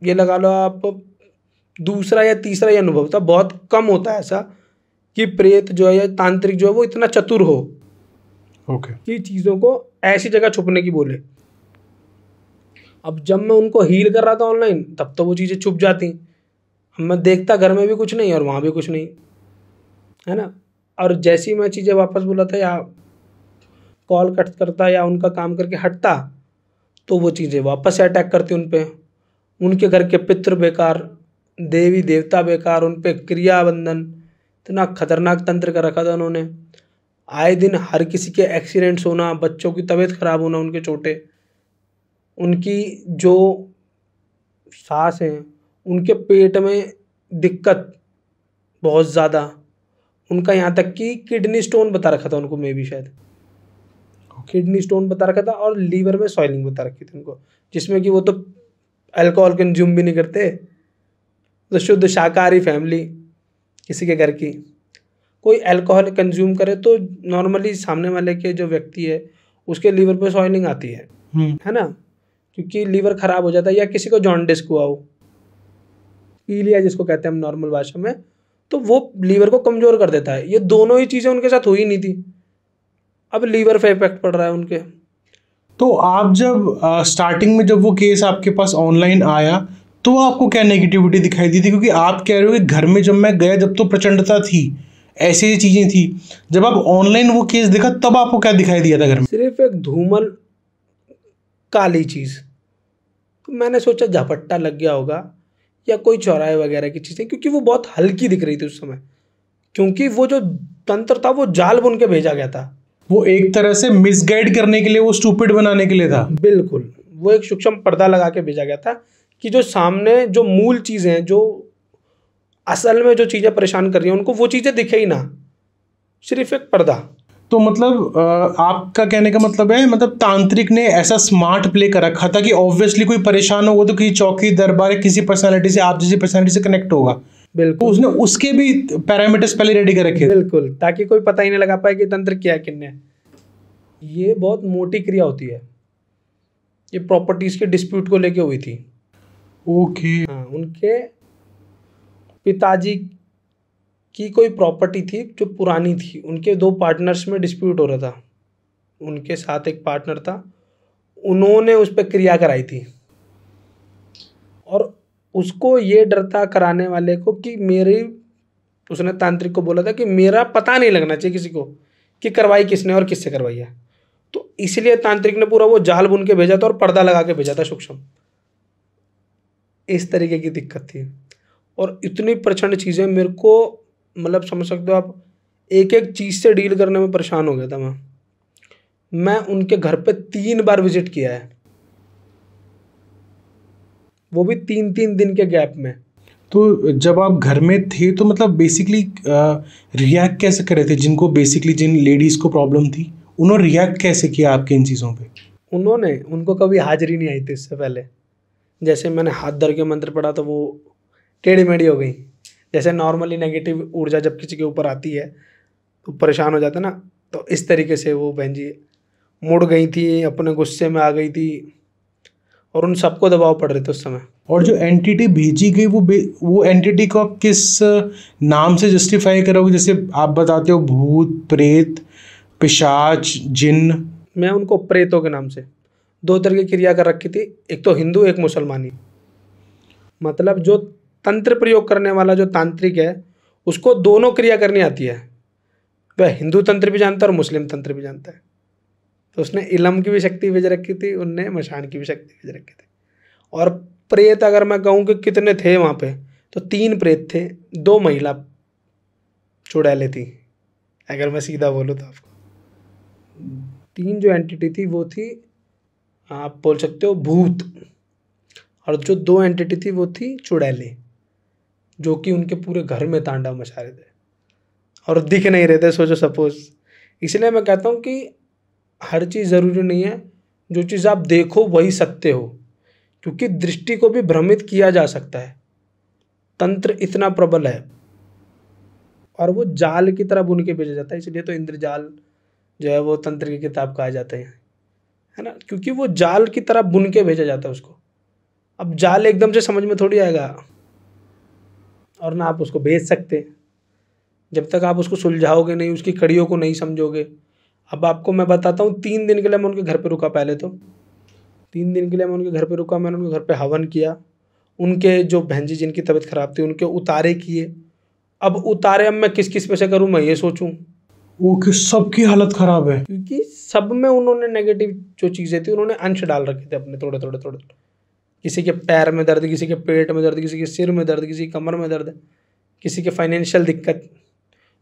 ये लगा लो आप दूसरा या तीसरा ये अनुभव था बहुत कम होता है ऐसा कि प्रेत जो है या तांत्रिक जो है वो इतना चतुर हो ओके okay. कि चीज़ों को ऐसी जगह छुपने की बोले अब जब मैं उनको हील कर रहा था ऑनलाइन तब तो वो चीज़ें छुप जाती मैं देखता घर में भी कुछ नहीं और वहाँ भी कुछ नहीं है ना और जैसी मैं चीज़ें वापस बुलाता या कॉल कट करता या उनका काम करके हटता तो वो चीज़ें वापस से अटैक करती उन पर उनके घर के पितृ बेकार देवी देवता बेकार उन पर क्रिया बंधन इतना खतरनाक तंत्र कर रखा था उन्होंने आए दिन हर किसी के एक्सीडेंट्स होना बच्चों की तबीयत ख़राब होना उनके चोटे उनकी जो सास हैं उनके पेट में दिक्कत बहुत ज़्यादा उनका यहाँ तक कि किडनी स्टोन बता रखा था उनको मे भी शायद किडनी स्टोन बता रखा था और लीवर में सॉइलिंग बता रखी थी उनको जिसमें कि वो तो अल्कोहल कंज्यूम भी नहीं करते तो शुद्ध शाकाहारी फैमिली किसी के घर की कोई अल्कोहल कंज्यूम करे तो नॉर्मली सामने वाले के जो व्यक्ति है उसके लीवर पर सॉइलिंग आती है हम्म। है ना क्योंकि लीवर ख़राब हो जाता है या किसी को जॉन्डिस हुआ हो ईलिया जिसको कहते हैं हम नॉर्मल भाषा में तो वो लीवर को कमज़ोर कर देता है ये दोनों ही चीज़ें उनके साथ हुई नहीं थी अब लीवर पे इफेक्ट पड़ रहा है उनके तो आप जब आ, स्टार्टिंग में जब वो केस आपके पास ऑनलाइन आया तो आपको क्या नेगेटिविटी दिखाई दी थी क्योंकि आप कह रहे हो कि घर में जब मैं गया जब तो प्रचंडता थी ऐसी ही चीज़ें थी जब आप ऑनलाइन वो केस देखा तब आपको क्या दिखाई दिया था घर में सिर्फ एक धूमल काली चीज़ तो मैंने सोचा झपट्टा लग गया होगा या कोई चौराहे वगैरह की चीज़ें क्योंकि वो बहुत हल्की दिख रही थी उस समय क्योंकि वो जो तंत्र था वो जाल बुन के भेजा गया था वो एक तरह से मिसगाइड करने के लिए वो स्टूपिड बनाने के लिए था बिल्कुल वो एक सूक्ष्म पर्दा लगा के भेजा गया था कि जो सामने जो मूल चीज़ें हैं जो असल में जो चीज़ें परेशान कर रही हैं उनको वो चीज़ें दिखे ही ना सिर्फ एक पर्दा तो मतलब आपका कहने का मतलब है मतलब तांत्रिक ने ऐसा स्मार्ट प्ले कर रखा था कि ऑब्वियसली कोई परेशान होगा तो किसी चौकी दरबार किसी पर्सनैलिटी से आप जैसी पर्सनैलिटी से कनेक्ट होगा बिल्कुल तो उसने उसके भी पैरामीटर्स पहले रेडी कर रखे बिल्कुल ताकि कोई पता ही नहीं लगा पाए कि तंत्र क्या है किन्ने ये बहुत मोटी क्रिया होती है ये प्रॉपर्टीज के डिस्प्यूट को लेके हुई थी ओके हाँ उनके पिताजी की कोई प्रॉपर्टी थी जो पुरानी थी उनके दो पार्टनर्स में डिस्प्यूट हो रहा था उनके साथ एक पार्टनर था उन्होंने उस पर क्रिया कराई थी और उसको ये डर था कराने वाले को कि मेरी उसने तांत्रिक को बोला था कि मेरा पता नहीं लगना चाहिए किसी को कि करवाई किसने और किससे करवाई है तो इसलिए तांत्रिक ने पूरा वो जाल बुन के भेजा था और पर्दा लगा के भेजा था सूक्ष्म इस तरीके की दिक्कत थी और इतनी प्रचंड चीज़ें मेरे को मतलब समझ सकते हो आप एक एक चीज़ से डील करने में परेशान हो गया था मैं मैं उनके घर पे तीन बार विज़िट किया है वो भी तीन तीन दिन के गैप में तो जब आप घर में थे तो मतलब बेसिकली रिएक्ट कैसे करे थे जिनको बेसिकली जिन लेडीज़ को प्रॉब्लम थी उन्होंने रिएक्ट कैसे किया आपके इन चीज़ों पे उन्होंने उनको कभी हाजिरी नहीं आई थी इससे पहले जैसे मैंने हाथ धर के मंत्र पढ़ा तो वो टेढ़ी मेढ़ी हो गई जैसे नॉर्मली नेगेटिव ऊर्जा जब किसी के ऊपर आती है तो परेशान हो जाता ना तो इस तरीके से वो बहन जी मुड़ गई थी अपने गुस्से में आ गई थी और उन सबको दबाव पड़ रहे थे उस समय और जो एंटिटी भेजी गई वो वो एंटिटी को किस नाम से जस्टिफाई करोगे जैसे आप बताते हो भूत प्रेत पिशाच जिन मैं उनको प्रेतों के नाम से दो तरह की क्रिया कर रखी थी एक तो हिंदू एक मुसलमानी मतलब जो तंत्र प्रयोग करने वाला जो तांत्रिक है उसको दोनों क्रिया करनी आती है वह हिंदू तंत्र भी जानता है और मुस्लिम तंत्र भी जानता है तो उसने इलम की भी शक्ति भेज रखी थी उनने मशान की भी शक्ति भेज रखी थी और प्रेत अगर मैं कहूँ कि कितने थे वहाँ पे तो तीन प्रेत थे दो महिला चुड़ैले थी अगर मैं सीधा बोलूँ तो आपको तीन जो एंटिटी थी वो थी आप बोल सकते हो भूत और जो दो एंटिटी थी वो थी चुड़ैले जो कि उनके पूरे घर में तांडव मचा रहे थे और दिख नहीं रहे थे सोचो सपोज इसलिए मैं कहता हूँ कि हर चीज़ ज़रूरी नहीं है जो चीज़ आप देखो वही सत्य हो क्योंकि दृष्टि को भी भ्रमित किया जा सकता है तंत्र इतना प्रबल है और वो जाल की तरह बुन के भेजा जाता है इसलिए तो इंद्रजाल जो है वो तंत्र की किताब कहा जाता है है ना क्योंकि वो जाल की तरह बुन के भेजा जाता है उसको अब जाल एकदम से समझ में थोड़ी आएगा और ना आप उसको बेच सकते जब तक आप उसको सुलझाओगे नहीं उसकी कड़ियों को नहीं समझोगे अब आपको मैं बताता हूँ तीन दिन के लिए मैं उनके घर पर रुका पहले तो तीन दिन के लिए मैं उनके घर पर रुका मैंने उनके घर पर हवन किया उनके जो बहन जी जिनकी तबीयत ख़राब थी उनके उतारे किए अब उतारे अब मैं किस किस पे से करूँ मैं ये सोचूँ वो कि सबकी हालत ख़राब है क्योंकि सब में उन्होंने नेगेटिव जो चीज़ें थी उन्होंने अंश डाल रखे थे अपने थोड़े थोड़े थोड़े, थोड़े। किसी के पैर में दर्द किसी के पेट में दर्द किसी के सिर में दर्द किसी कमर में दर्द किसी के फाइनेंशियल दिक्कत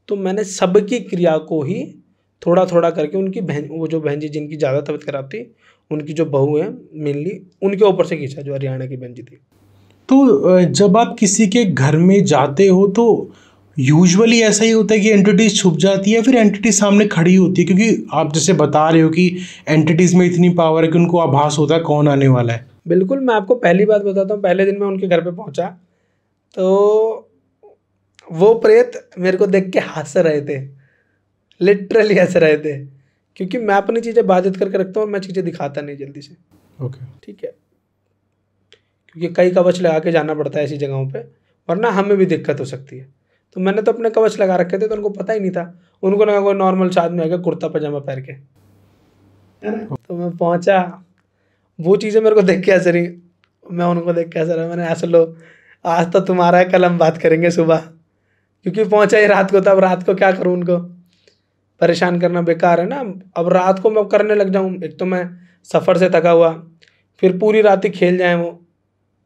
तो मैंने सबकी क्रिया को ही थोड़ा थोड़ा करके उनकी बहन वो जो बहन जी जिनकी ज़्यादा तबियत खराब थी उनकी जो बहू है मेनली उनके ऊपर से खींचा जो हरियाणा की बहन जी थी तो जब आप किसी के घर में जाते हो तो यूजुअली ऐसा ही होता है कि एंटिटीज़ छुप जाती है फिर एंटिटी सामने खड़ी होती है क्योंकि आप जैसे बता रहे हो कि एंटिटीज़ में इतनी पावर है कि उनको आभास होता है कौन आने वाला है बिल्कुल मैं आपको पहली बात बताता हूँ पहले दिन मैं उनके घर पे पहुँचा तो वो प्रेत मेरे को देख के हंस रहे थे लिटरली हंस रहे थे क्योंकि मैं अपनी चीज़ें बाधित करके रखता हूँ और मैं चीज़ें दिखाता नहीं जल्दी से ओके okay. ठीक है क्योंकि कई कवच लगा के जाना पड़ता है ऐसी जगहों पर वरना हमें भी दिक्कत हो सकती है तो मैंने तो अपने कवच लगा रखे थे तो उनको पता ही नहीं था उनको लगा कोई नॉर्मल शादी में आ गया कुर्ता पजामा पहन के तो मैं पहुंचा वो चीज़ें मेरे को देख के ऐसे रही मैं उनको देख के ऐसा रहा मैंने ऐसा लो आज तो तुम्हारा है कल हम बात करेंगे सुबह क्योंकि पहुंचा ही रात को तो अब रात को क्या करूँ उनको परेशान करना बेकार है ना अब रात को मैं करने लग जाऊँ एक तो मैं सफ़र से थका हुआ फिर पूरी रात ही खेल जाए वो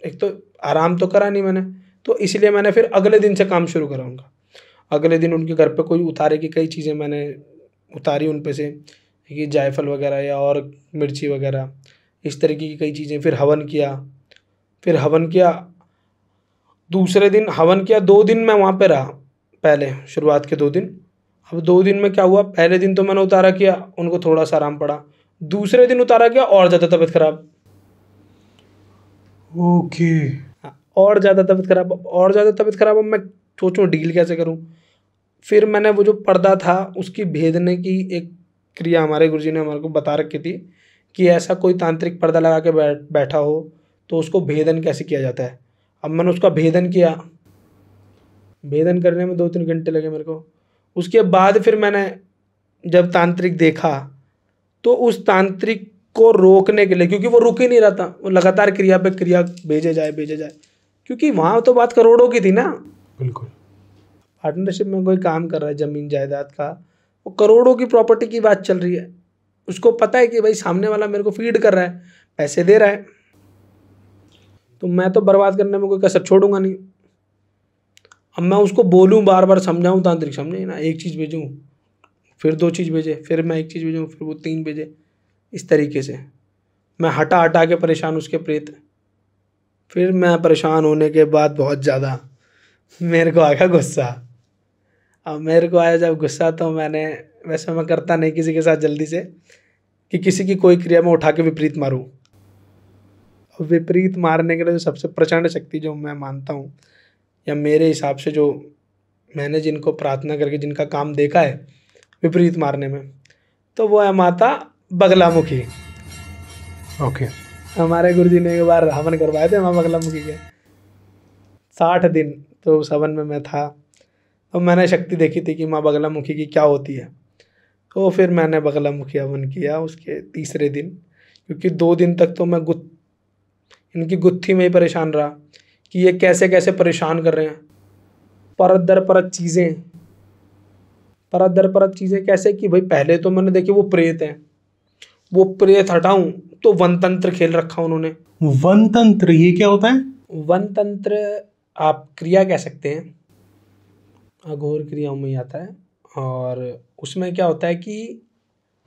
एक तो आराम तो करा नहीं मैंने तो इसलिए मैंने फिर अगले दिन से काम शुरू करा उनका अगले दिन उनके घर पे कोई उतारे की कई चीज़ें मैंने उतारी उन पे से कि जायफल वगैरह या और मिर्ची वगैरह इस तरीके की कई चीज़ें फिर हवन किया फिर हवन किया दूसरे दिन हवन किया दो दिन मैं वहाँ पे रहा पहले शुरुआत के दो दिन अब दो दिन में क्या हुआ पहले दिन तो मैंने उतारा किया उनको थोड़ा सा आराम पड़ा दूसरे दिन उतारा किया और ज़्यादा तबीयत ख़राब ओके हाँ, और ज़्यादा तबीयत ख़राब और ज़्यादा तबीयत ख़राब अब मैं सोचूँ डील कैसे करूँ फिर मैंने वो जो पर्दा था उसकी भेदने की एक क्रिया हमारे गुरुजी ने हमारे को बता रखी थी कि ऐसा कोई तांत्रिक पर्दा लगा के बैठ बैठा हो तो उसको भेदन कैसे किया जाता है अब मैंने उसका भेदन किया भेदन करने में दो तीन घंटे लगे मेरे को उसके बाद फिर मैंने जब तांत्रिक देखा तो उस तांत्रिक को रोकने के लिए क्योंकि वो रुक ही नहीं रहा था वो लगातार क्रिया पे क्रिया भेजे जाए भेजे जाए क्योंकि वहाँ तो बात करोड़ों की थी ना बिल्कुल पार्टनरशिप में कोई काम कर रहा है ज़मीन जायदाद का वो करोड़ों की प्रॉपर्टी की बात चल रही है उसको पता है कि भाई सामने वाला मेरे को फीड कर रहा है पैसे दे रहा है तो मैं तो बर्बाद करने में कोई कसर छोड़ूंगा नहीं अब मैं उसको बोलूँ बार बार समझाऊँ तांत्रिक समझे ना एक चीज़ भेजूँ फिर दो चीज़ भेजे फिर मैं एक चीज़ भेजूँ फिर वो तीन भेजे इस तरीके से मैं हटा हटा के परेशान उसके प्रेत फिर मैं परेशान होने के बाद बहुत ज़्यादा मेरे को आ गया गुस्सा अब मेरे को आया जब गुस्सा तो मैंने वैसे मैं करता नहीं किसी के साथ जल्दी से कि किसी की कोई क्रिया में उठा के विपरीत मारूँ विपरीत मारने के लिए जो सबसे प्रचंड शक्ति जो मैं मानता हूँ या मेरे हिसाब से जो मैंने जिनको प्रार्थना करके जिनका काम देखा है विपरीत मारने में तो वो है माता बगलामुखी ओके okay. हमारे गुरु जी ने एक बार हवन करवाए थे माँ बगलामुखी के साठ दिन तो उस हवन में मैं था तो मैंने शक्ति देखी थी कि माँ बगलामुखी की क्या होती है तो फिर मैंने बगला मुखिया बन किया उसके तीसरे दिन क्योंकि दो दिन तक तो मैं गुत इनकी गुत्थी में ही परेशान रहा कि ये कैसे कैसे परेशान कर रहे हैं परत दर परत चीज़ें परत दर परत चीज़ें कैसे कि भाई पहले तो मैंने देखी वो प्रेत हैं वो प्रेत हटाऊं तो वन तंत्र खेल रखा उन्होंने वन तंत्र ये क्या होता है वन तंत्र आप क्रिया कह सकते हैं अघोर क्रियाओं में आता है और उसमें क्या होता है कि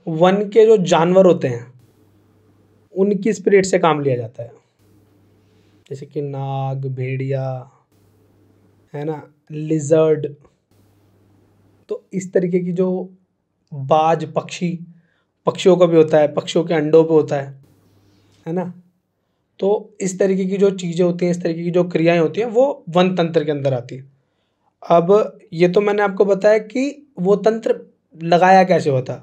वन के जो जानवर होते हैं उनकी स्पिरिट से काम लिया जाता है जैसे कि नाग भेड़िया है ना लिजर्ड तो इस तरीके की जो बाज पक्षी पक्षियों का भी होता है पक्षियों के अंडों पे होता है है ना तो इस तरीके की जो चीज़ें होती हैं इस तरीके की जो क्रियाएं होती हैं वो वन तंत्र के अंदर आती हैं अब ये तो मैंने आपको बताया कि वो तंत्र लगाया कैसे होता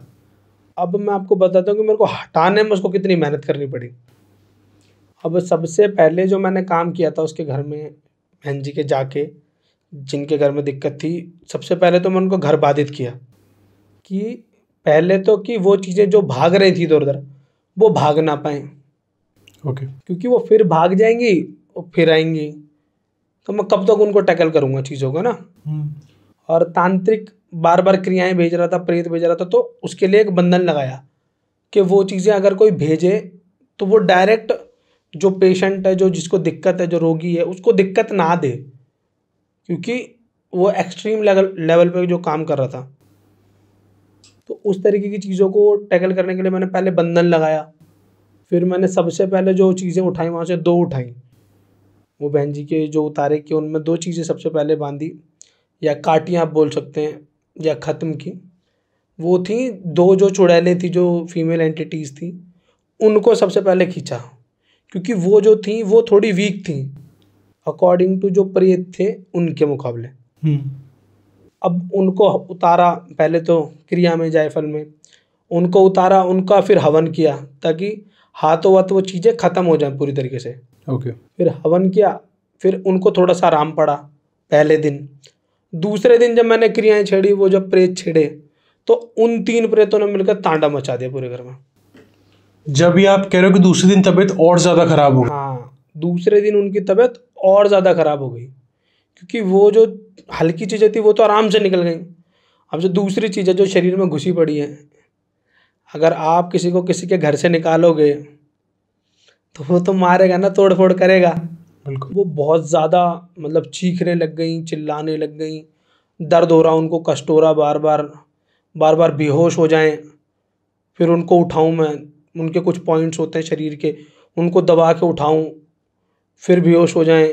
अब मैं आपको बताता हूँ कि मेरे को हटाने में उसको कितनी मेहनत करनी पड़ी अब सबसे पहले जो मैंने काम किया था उसके घर में बहन जी के जाके जिनके घर में दिक्कत थी सबसे पहले तो मैं उनको घर बाधित किया कि पहले तो कि वो चीज़ें जो भाग रही थी इधर उधर वो भाग ना पाए ओके okay. क्योंकि वो फिर भाग जाएंगी और फिर आएंगी तो मैं कब तक तो उनको टैकल करूँगा चीज़ों को ना हम्म। और तांत्रिक बार बार क्रियाएं भेज रहा था प्रेत भेज रहा था तो उसके लिए एक बंधन लगाया कि वो चीज़ें अगर कोई भेजे तो वो डायरेक्ट जो पेशेंट है जो जिसको दिक्कत है जो रोगी है उसको दिक्कत ना दे क्योंकि वो एक्सट्रीम लेवल लेवल पर जो काम कर रहा था तो उस तरीके की चीज़ों को टैकल करने के लिए मैंने पहले बंधन लगाया फिर मैंने सबसे पहले जो चीज़ें उठाई वहाँ से दो उठाई वो बहन जी के जो उतारे के उनमें दो चीज़ें सबसे पहले बांधी या काटियाँ आप बोल सकते हैं या ख़त्म की वो थी दो जो चुड़ैलें थी जो फीमेल एंटिटीज़ थी उनको सबसे पहले खींचा क्योंकि वो जो थी वो थोड़ी वीक थी अकॉर्डिंग टू जो प्रेत थे उनके मुकाबले हम्म। अब उनको उतारा पहले तो क्रिया में जायफल में उनको उतारा उनका फिर हवन किया ताकि हाथों हाथ वो चीज़ें ख़त्म हो जाएं पूरी तरीके से ओके okay. फिर हवन किया फिर उनको थोड़ा सा आराम पड़ा पहले दिन दूसरे दिन जब मैंने क्रियाएं छेड़ी वो जब प्रेत छेड़े तो उन तीन प्रेतों ने मिलकर तांडा मचा दिया पूरे घर में जब ये आप कह रहे हो कि दूसरे दिन तबीयत और ज़्यादा ख़राब हो हाँ दूसरे दिन उनकी तबीयत और ज़्यादा ख़राब हो गई क्योंकि वो जो हल्की चीज़ें थी वो तो आराम से निकल गई अब जो दूसरी चीज़ें जो शरीर में घुसी पड़ी है अगर आप किसी को किसी के घर से निकालोगे तो वो तो मारेगा ना तोड़ फोड़ करेगा बिल्कुल वो बहुत ज़्यादा मतलब चीखने लग गई चिल्लाने लग गई दर्द हो रहा उनको कष्ट हो रहा बार बार बार बार बेहोश हो जाएं फिर उनको उठाऊं मैं उनके कुछ पॉइंट्स होते हैं शरीर के उनको दबा के उठाऊं फिर बेहोश हो जाएं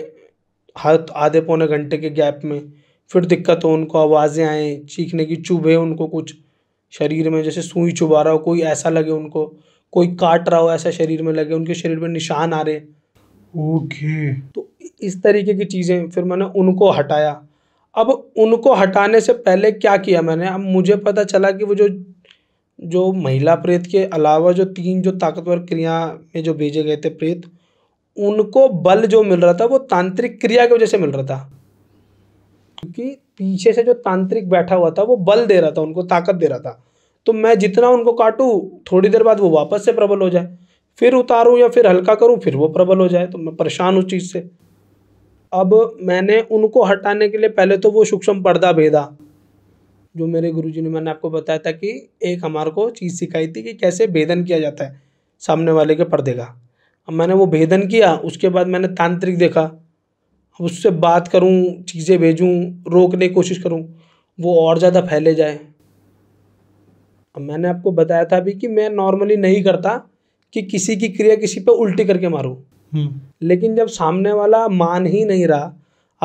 हाथ आधे पौने घंटे के गैप में फिर दिक्कत हो उनको आवाज़ें आएँ चीखने की चुभे उनको कुछ शरीर में जैसे सुई चुबा रहा हो कोई ऐसा लगे उनको कोई काट रहा हो ऐसा शरीर में लगे उनके शरीर में निशान आ रहे ओके तो इस तरीके की चीज़ें फिर मैंने उनको हटाया अब उनको हटाने से पहले क्या किया मैंने अब मुझे पता चला कि वो जो जो महिला प्रेत के अलावा जो तीन जो ताकतवर क्रिया में जो भेजे गए थे प्रेत उनको बल जो मिल रहा था वो तांत्रिक क्रिया की वजह से मिल रहा था क्योंकि पीछे से जो तांत्रिक बैठा हुआ था वो बल दे रहा था उनको ताकत दे रहा था तो मैं जितना उनको काटूँ थोड़ी देर बाद वो वापस से प्रबल हो जाए फिर उतारूँ या फिर हल्का करूँ फिर वो प्रबल हो जाए तो मैं परेशान हूँ चीज़ से अब मैंने उनको हटाने के लिए पहले तो वो सूक्ष्म पर्दा भेदा जो मेरे गुरुजी ने मैंने आपको बताया था कि एक हमारे को चीज़ सिखाई थी कि कैसे भेदन किया जाता है सामने वाले के पर्दे का अब मैंने वो भेदन किया उसके बाद मैंने तांत्रिक देखा अब उससे बात करूँ चीज़ें भेजूँ रोकने की कोशिश करूँ वो और ज़्यादा फैले जाए अब मैंने आपको बताया था भी कि मैं नॉर्मली नहीं करता कि किसी की क्रिया किसी पर उल्टी करके मारो हम्म। लेकिन जब सामने वाला मान ही नहीं रहा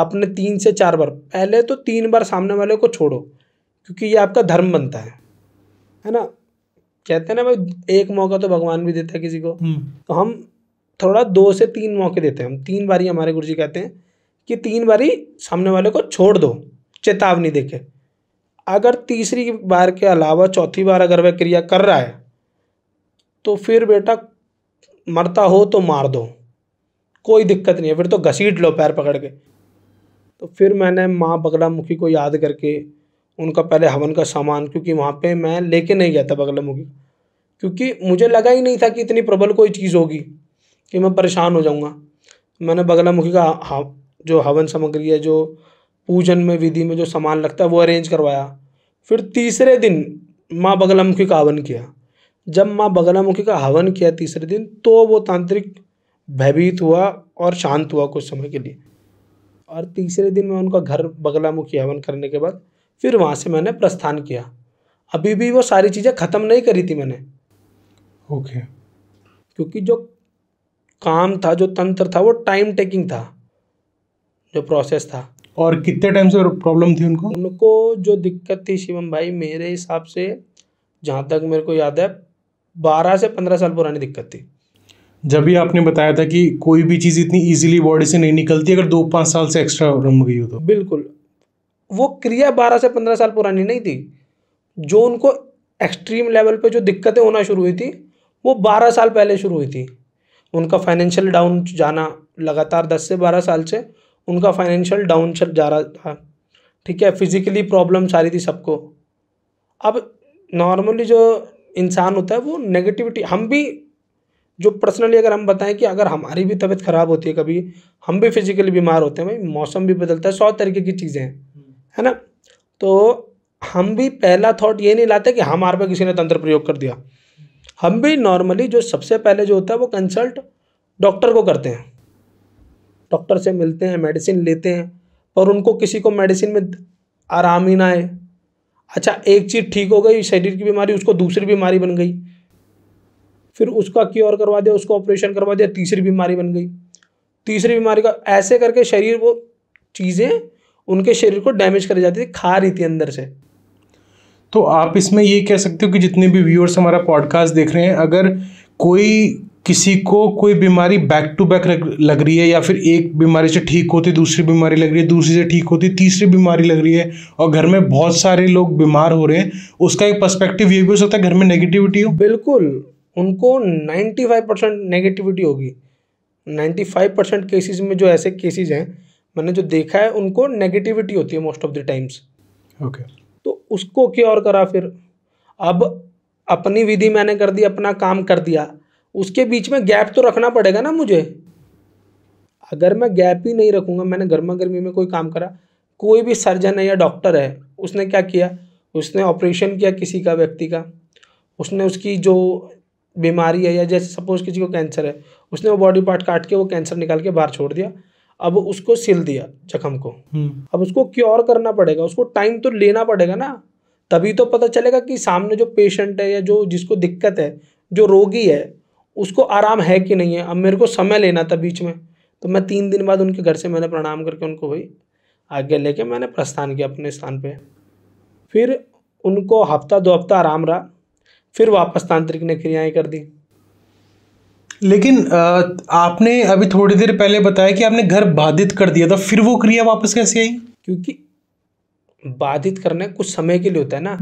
अपने तीन से चार बार पहले तो तीन बार सामने वाले को छोड़ो क्योंकि ये आपका धर्म बनता है है ना कहते हैं ना भाई एक मौका तो भगवान भी देता है किसी को हम्म। तो हम थोड़ा दो से तीन मौके देते हैं हम तीन बारी हमारे गुरु जी कहते हैं कि तीन बारी सामने वाले को छोड़ दो चेतावनी देके अगर तीसरी बार के अलावा चौथी बार अगर वह क्रिया कर रहा है तो फिर बेटा मरता हो तो मार दो कोई दिक्कत नहीं है फिर तो घसीट लो पैर पकड़ के तो फिर मैंने माँ बगला मुखी को याद करके उनका पहले हवन का सामान क्योंकि वहाँ पे मैं लेके नहीं गया था बगला मुखी क्योंकि मुझे लगा ही नहीं था कि इतनी प्रबल कोई चीज़ होगी कि मैं परेशान हो जाऊँगा मैंने बगला मुखी का हा जो हवन सामग्री है जो पूजन में विधि में जो सामान लगता है वो अरेंज करवाया फिर तीसरे दिन माँ बगला मुखी का हवन किया जब माँ बगलामुखी का हवन किया तीसरे दिन तो वो तांत्रिक भयभीत हुआ और शांत हुआ कुछ समय के लिए और तीसरे दिन मैं उनका घर बगलामुखी हवन करने के बाद फिर वहाँ से मैंने प्रस्थान किया अभी भी वो सारी चीज़ें ख़त्म नहीं करी थी मैंने ओके okay. क्योंकि जो काम था जो तंत्र था वो टाइम टेकिंग था जो प्रोसेस था और कितने टाइम से प्रॉब्लम थी उनको उनको जो दिक्कत थी शिवम भाई मेरे हिसाब से जहाँ तक मेरे को याद है बारह से पंद्रह साल पुरानी दिक्कत थी जब भी आपने बताया था कि कोई भी चीज़ इतनी ईजिली बॉडी से नहीं निकलती अगर दो पाँच साल से एक्स्ट्रा रम गई हो तो बिल्कुल वो क्रिया बारह से पंद्रह साल पुरानी नहीं थी जो उनको एक्सट्रीम लेवल पे जो दिक्कतें होना शुरू हुई थी वो बारह साल पहले शुरू हुई थी उनका फाइनेंशियल डाउन जाना लगातार दस से बारह साल से उनका फाइनेंशियल डाउन चल जा रहा था ठीक है फिजिकली प्रॉब्लम्स आ रही थी सबको अब नॉर्मली जो इंसान होता है वो नेगेटिविटी हम भी जो पर्सनली अगर हम बताएं कि अगर हमारी भी तबीयत ख़राब होती है कभी हम भी फिजिकली बीमार होते हैं भाई मौसम भी बदलता है सौ तरीके की चीज़ें हैं हम्म। है ना तो हम भी पहला थॉट ये नहीं लाते कि हमारे पे किसी ने तंत्र प्रयोग कर दिया हम भी नॉर्मली जो सबसे पहले जो होता है वो कंसल्ट डॉक्टर को करते हैं डॉक्टर से मिलते हैं मेडिसिन लेते हैं पर उनको किसी को मेडिसिन में आराम ही ना आए अच्छा एक चीज़ ठीक हो गई शरीर की बीमारी उसको दूसरी बीमारी बन गई फिर उसका क्योर करवा दिया उसको ऑपरेशन करवा दिया तीसरी बीमारी बन गई तीसरी बीमारी का ऐसे करके शरीर वो चीज़ें उनके शरीर को डैमेज कर जाती थी खा रही थी अंदर से तो आप इसमें ये कह सकते हो कि जितने भी व्यूअर्स हमारा पॉडकास्ट देख रहे हैं अगर कोई किसी को कोई बीमारी बैक टू बैक लग रही है या फिर एक बीमारी से ठीक होती दूसरी बीमारी लग रही है दूसरी से ठीक होती तीसरी बीमारी लग रही है और घर में बहुत सारे लोग बीमार हो रहे हैं उसका एक पर्सपेक्टिव ये भी हो सकता है घर में नेगेटिविटी हो बिल्कुल उनको नाइन्टी फाइव परसेंट नेगेटिविटी होगी नाइन्टी फाइव परसेंट केसेज में जो ऐसे केसेज हैं मैंने जो देखा है उनको नेगेटिविटी होती है most of the times okay तो उसको क्योर करा फिर अब अपनी विधि मैंने कर दी अपना काम कर दिया उसके बीच में गैप तो रखना पड़ेगा ना मुझे अगर मैं गैप ही नहीं रखूँगा मैंने गर्मा गर्मी में कोई काम करा कोई भी सर्जन है या डॉक्टर है उसने क्या किया उसने ऑपरेशन किया किसी का व्यक्ति का उसने उसकी जो बीमारी है या जैसे सपोज किसी को कैंसर है उसने वो बॉडी पार्ट काट के वो कैंसर निकाल के बाहर छोड़ दिया अब उसको सिल दिया जख्म को हम्म। अब उसको क्योर करना पड़ेगा उसको टाइम तो लेना पड़ेगा ना तभी तो पता चलेगा कि सामने जो पेशेंट है या जो जिसको दिक्कत है जो रोगी है उसको आराम है कि नहीं है अब मेरे को समय लेना था बीच में तो मैं तीन दिन बाद उनके घर से मैंने प्रणाम करके उनको भाई आगे लेके मैंने प्रस्थान किया अपने स्थान पे फिर उनको हफ्ता दो हफ्ता आराम रहा फिर वापस तांत्रिक ने क्रियाएं कर दी लेकिन आपने अभी थोड़ी देर पहले बताया कि आपने घर बाधित कर दिया था फिर वो क्रिया वापस कैसे आई क्योंकि बाधित करना कुछ समय के लिए होता है ना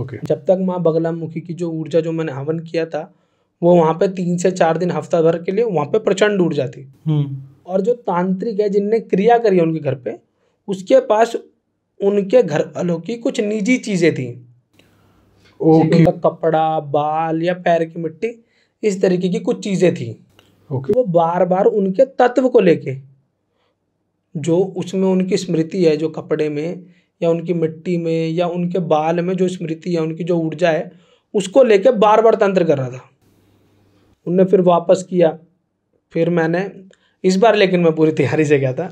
ओके okay. जब तक माँ बगला मुखी की जो ऊर्जा जो मैंने हवन किया था वो वहाँ पे तीन से चार दिन हफ्ता भर के लिए वहाँ पे प्रचंड उड़ जाती हम्म। और जो तांत्रिक है जिनने क्रिया करी है उनके घर पे उसके पास उनके घर वालों की कुछ निजी चीज़ें थी ओके। कपड़ा बाल या पैर की मिट्टी इस तरीके की कुछ चीज़ें थी ओके। वो बार बार उनके तत्व को लेके जो उसमें उनकी स्मृति है जो कपड़े में या उनकी मिट्टी में या उनके बाल में जो स्मृति है उनकी जो ऊर्जा है उसको लेके बार बार तंत्र कर रहा था उनने फिर वापस किया फिर मैंने इस बार लेकिन मैं पूरी तैयारी से गया था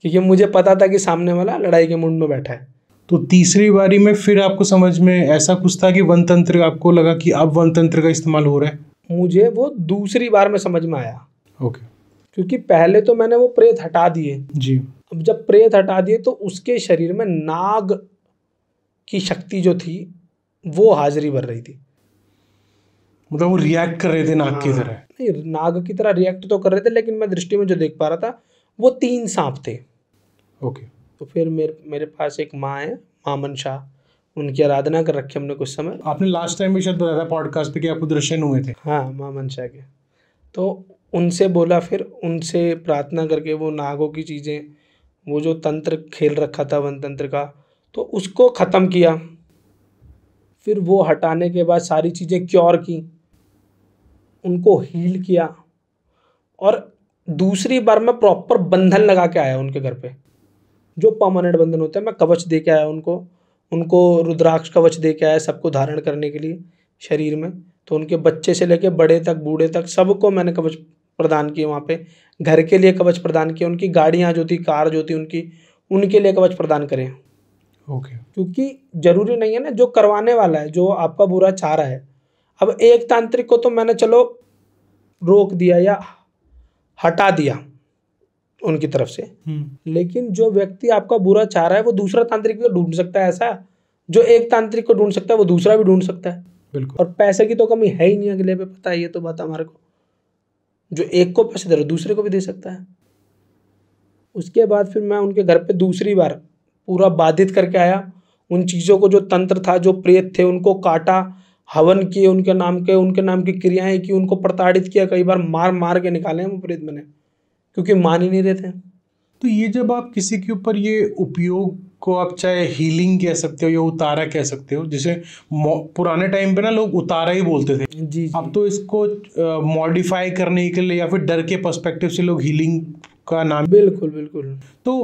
क्योंकि मुझे पता था कि सामने वाला लड़ाई के मूड में बैठा है तो तीसरी बारी में फिर आपको समझ में ऐसा कुछ था कि वन तंत्र आपको लगा कि अब वन तंत्र का इस्तेमाल हो रहा है मुझे वो दूसरी बार में समझ में आया ओके क्योंकि पहले तो मैंने वो प्रेत हटा दिए जी अब जब प्रेत हटा दिए तो उसके शरीर में नाग की शक्ति जो थी वो हाजिरी भर रही थी मतलब वो रिएक्ट कर रहे थे नाग हाँ। की तरह नहीं नाग की तरह रिएक्ट तो कर रहे थे लेकिन मैं दृष्टि में जो देख पा रहा था वो तीन सांप थे ओके तो फिर मेरे मेरे पास एक माँ है मामन शाह उनकी आराधना कर रखी हमने कुछ समय आपने लास्ट टाइम भी शायद बताया था पॉडकास्ट पे कि आपको दर्शन हुए थे हाँ मामन शाह के तो उनसे बोला फिर उनसे प्रार्थना करके वो नागों की चीज़ें वो जो तंत्र खेल रखा था वन तंत्र का तो उसको ख़त्म किया फिर वो हटाने के बाद सारी चीज़ें क्योर की उनको हील किया और दूसरी बार मैं प्रॉपर बंधन लगा के आया उनके घर पे जो परमानेंट बंधन होता है मैं कवच दे के आया उनको उनको रुद्राक्ष कवच दे के आया सबको धारण करने के लिए शरीर में तो उनके बच्चे से लेके बड़े तक बूढ़े तक सबको मैंने कवच प्रदान किए वहाँ पे घर के लिए कवच प्रदान किए उनकी गाड़ियाँ जो थी कार जो थी उनकी उनके लिए कवच प्रदान करें ओके okay. क्योंकि ज़रूरी नहीं है ना जो करवाने वाला है जो आपका बुरा चाह रहा है अब एक तांत्रिक को तो मैंने चलो रोक दिया या हटा दिया उनकी तरफ से हम्म। लेकिन जो व्यक्ति आपका बुरा चाह रहा है वो दूसरा तांत्रिक भी ढूंढ सकता है ऐसा जो एक तांत्रिक को ढूंढ सकता है वो दूसरा भी ढूंढ सकता है बिल्कुल और पैसे की तो कमी है ही नहीं अगले पे पता है ये तो बात हमारे को जो एक को पैसे दे रहे दूसरे को भी दे सकता है उसके बाद फिर मैं उनके घर पे दूसरी बार पूरा बाधित करके आया उन चीज़ों को जो तंत्र था जो प्रेत थे उनको काटा हवन किए उनके नाम के उनके नाम की क्रियाएं की उनको प्रताड़ित किया कई बार मार मार के निकाले हैं मुफरीद मैंने क्योंकि मान ही नहीं रहे थे तो ये जब आप किसी के ऊपर ये उपयोग को आप चाहे हीलिंग कह सकते हो या उतारा कह सकते हो जिसे पुराने टाइम पे ना लोग उतारा ही बोलते थे जी, जी। अब तो इसको मॉडिफाई करने के लिए या फिर डर के पर्सपेक्टिव से लोग हीलिंग का नाम बिल्कुल बिल्कुल तो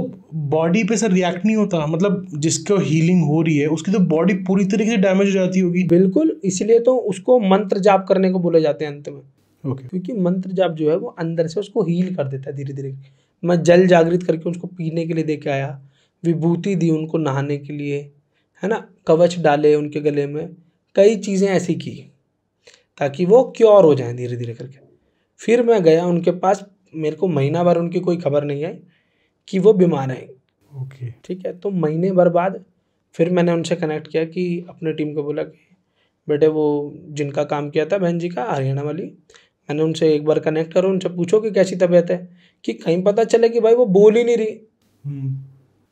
बॉडी पे सर रिएक्ट नहीं होता मतलब जिसको हीलिंग हो रही है उसकी तो बॉडी पूरी तरीके से डैमेज हो जाती होगी बिल्कुल इसलिए तो उसको मंत्र जाप करने को बोले जाते हैं अंत में ओके क्योंकि मंत्र जाप जो है वो अंदर से उसको हील कर देता है धीरे धीरे मैं जल जागृत करके उसको पीने के लिए दे के आया विभूति दी उनको नहाने के लिए है ना कवच डाले उनके गले में कई चीज़ें ऐसी की ताकि वो क्योर हो जाए धीरे धीरे करके फिर मैं गया उनके पास मेरे को महीना भर उनकी कोई खबर नहीं आई कि वो बीमार हैं ओके ठीक है तो महीने भर बाद फिर मैंने उनसे कनेक्ट किया कि अपने टीम को बोला कि बेटे वो जिनका काम किया था बहन जी का हरियाणा वाली मैंने उनसे एक बार कनेक्ट करो उनसे पूछो कि कैसी तबीयत है कि कहीं पता चले कि भाई वो बोल ही नहीं रही हम्म।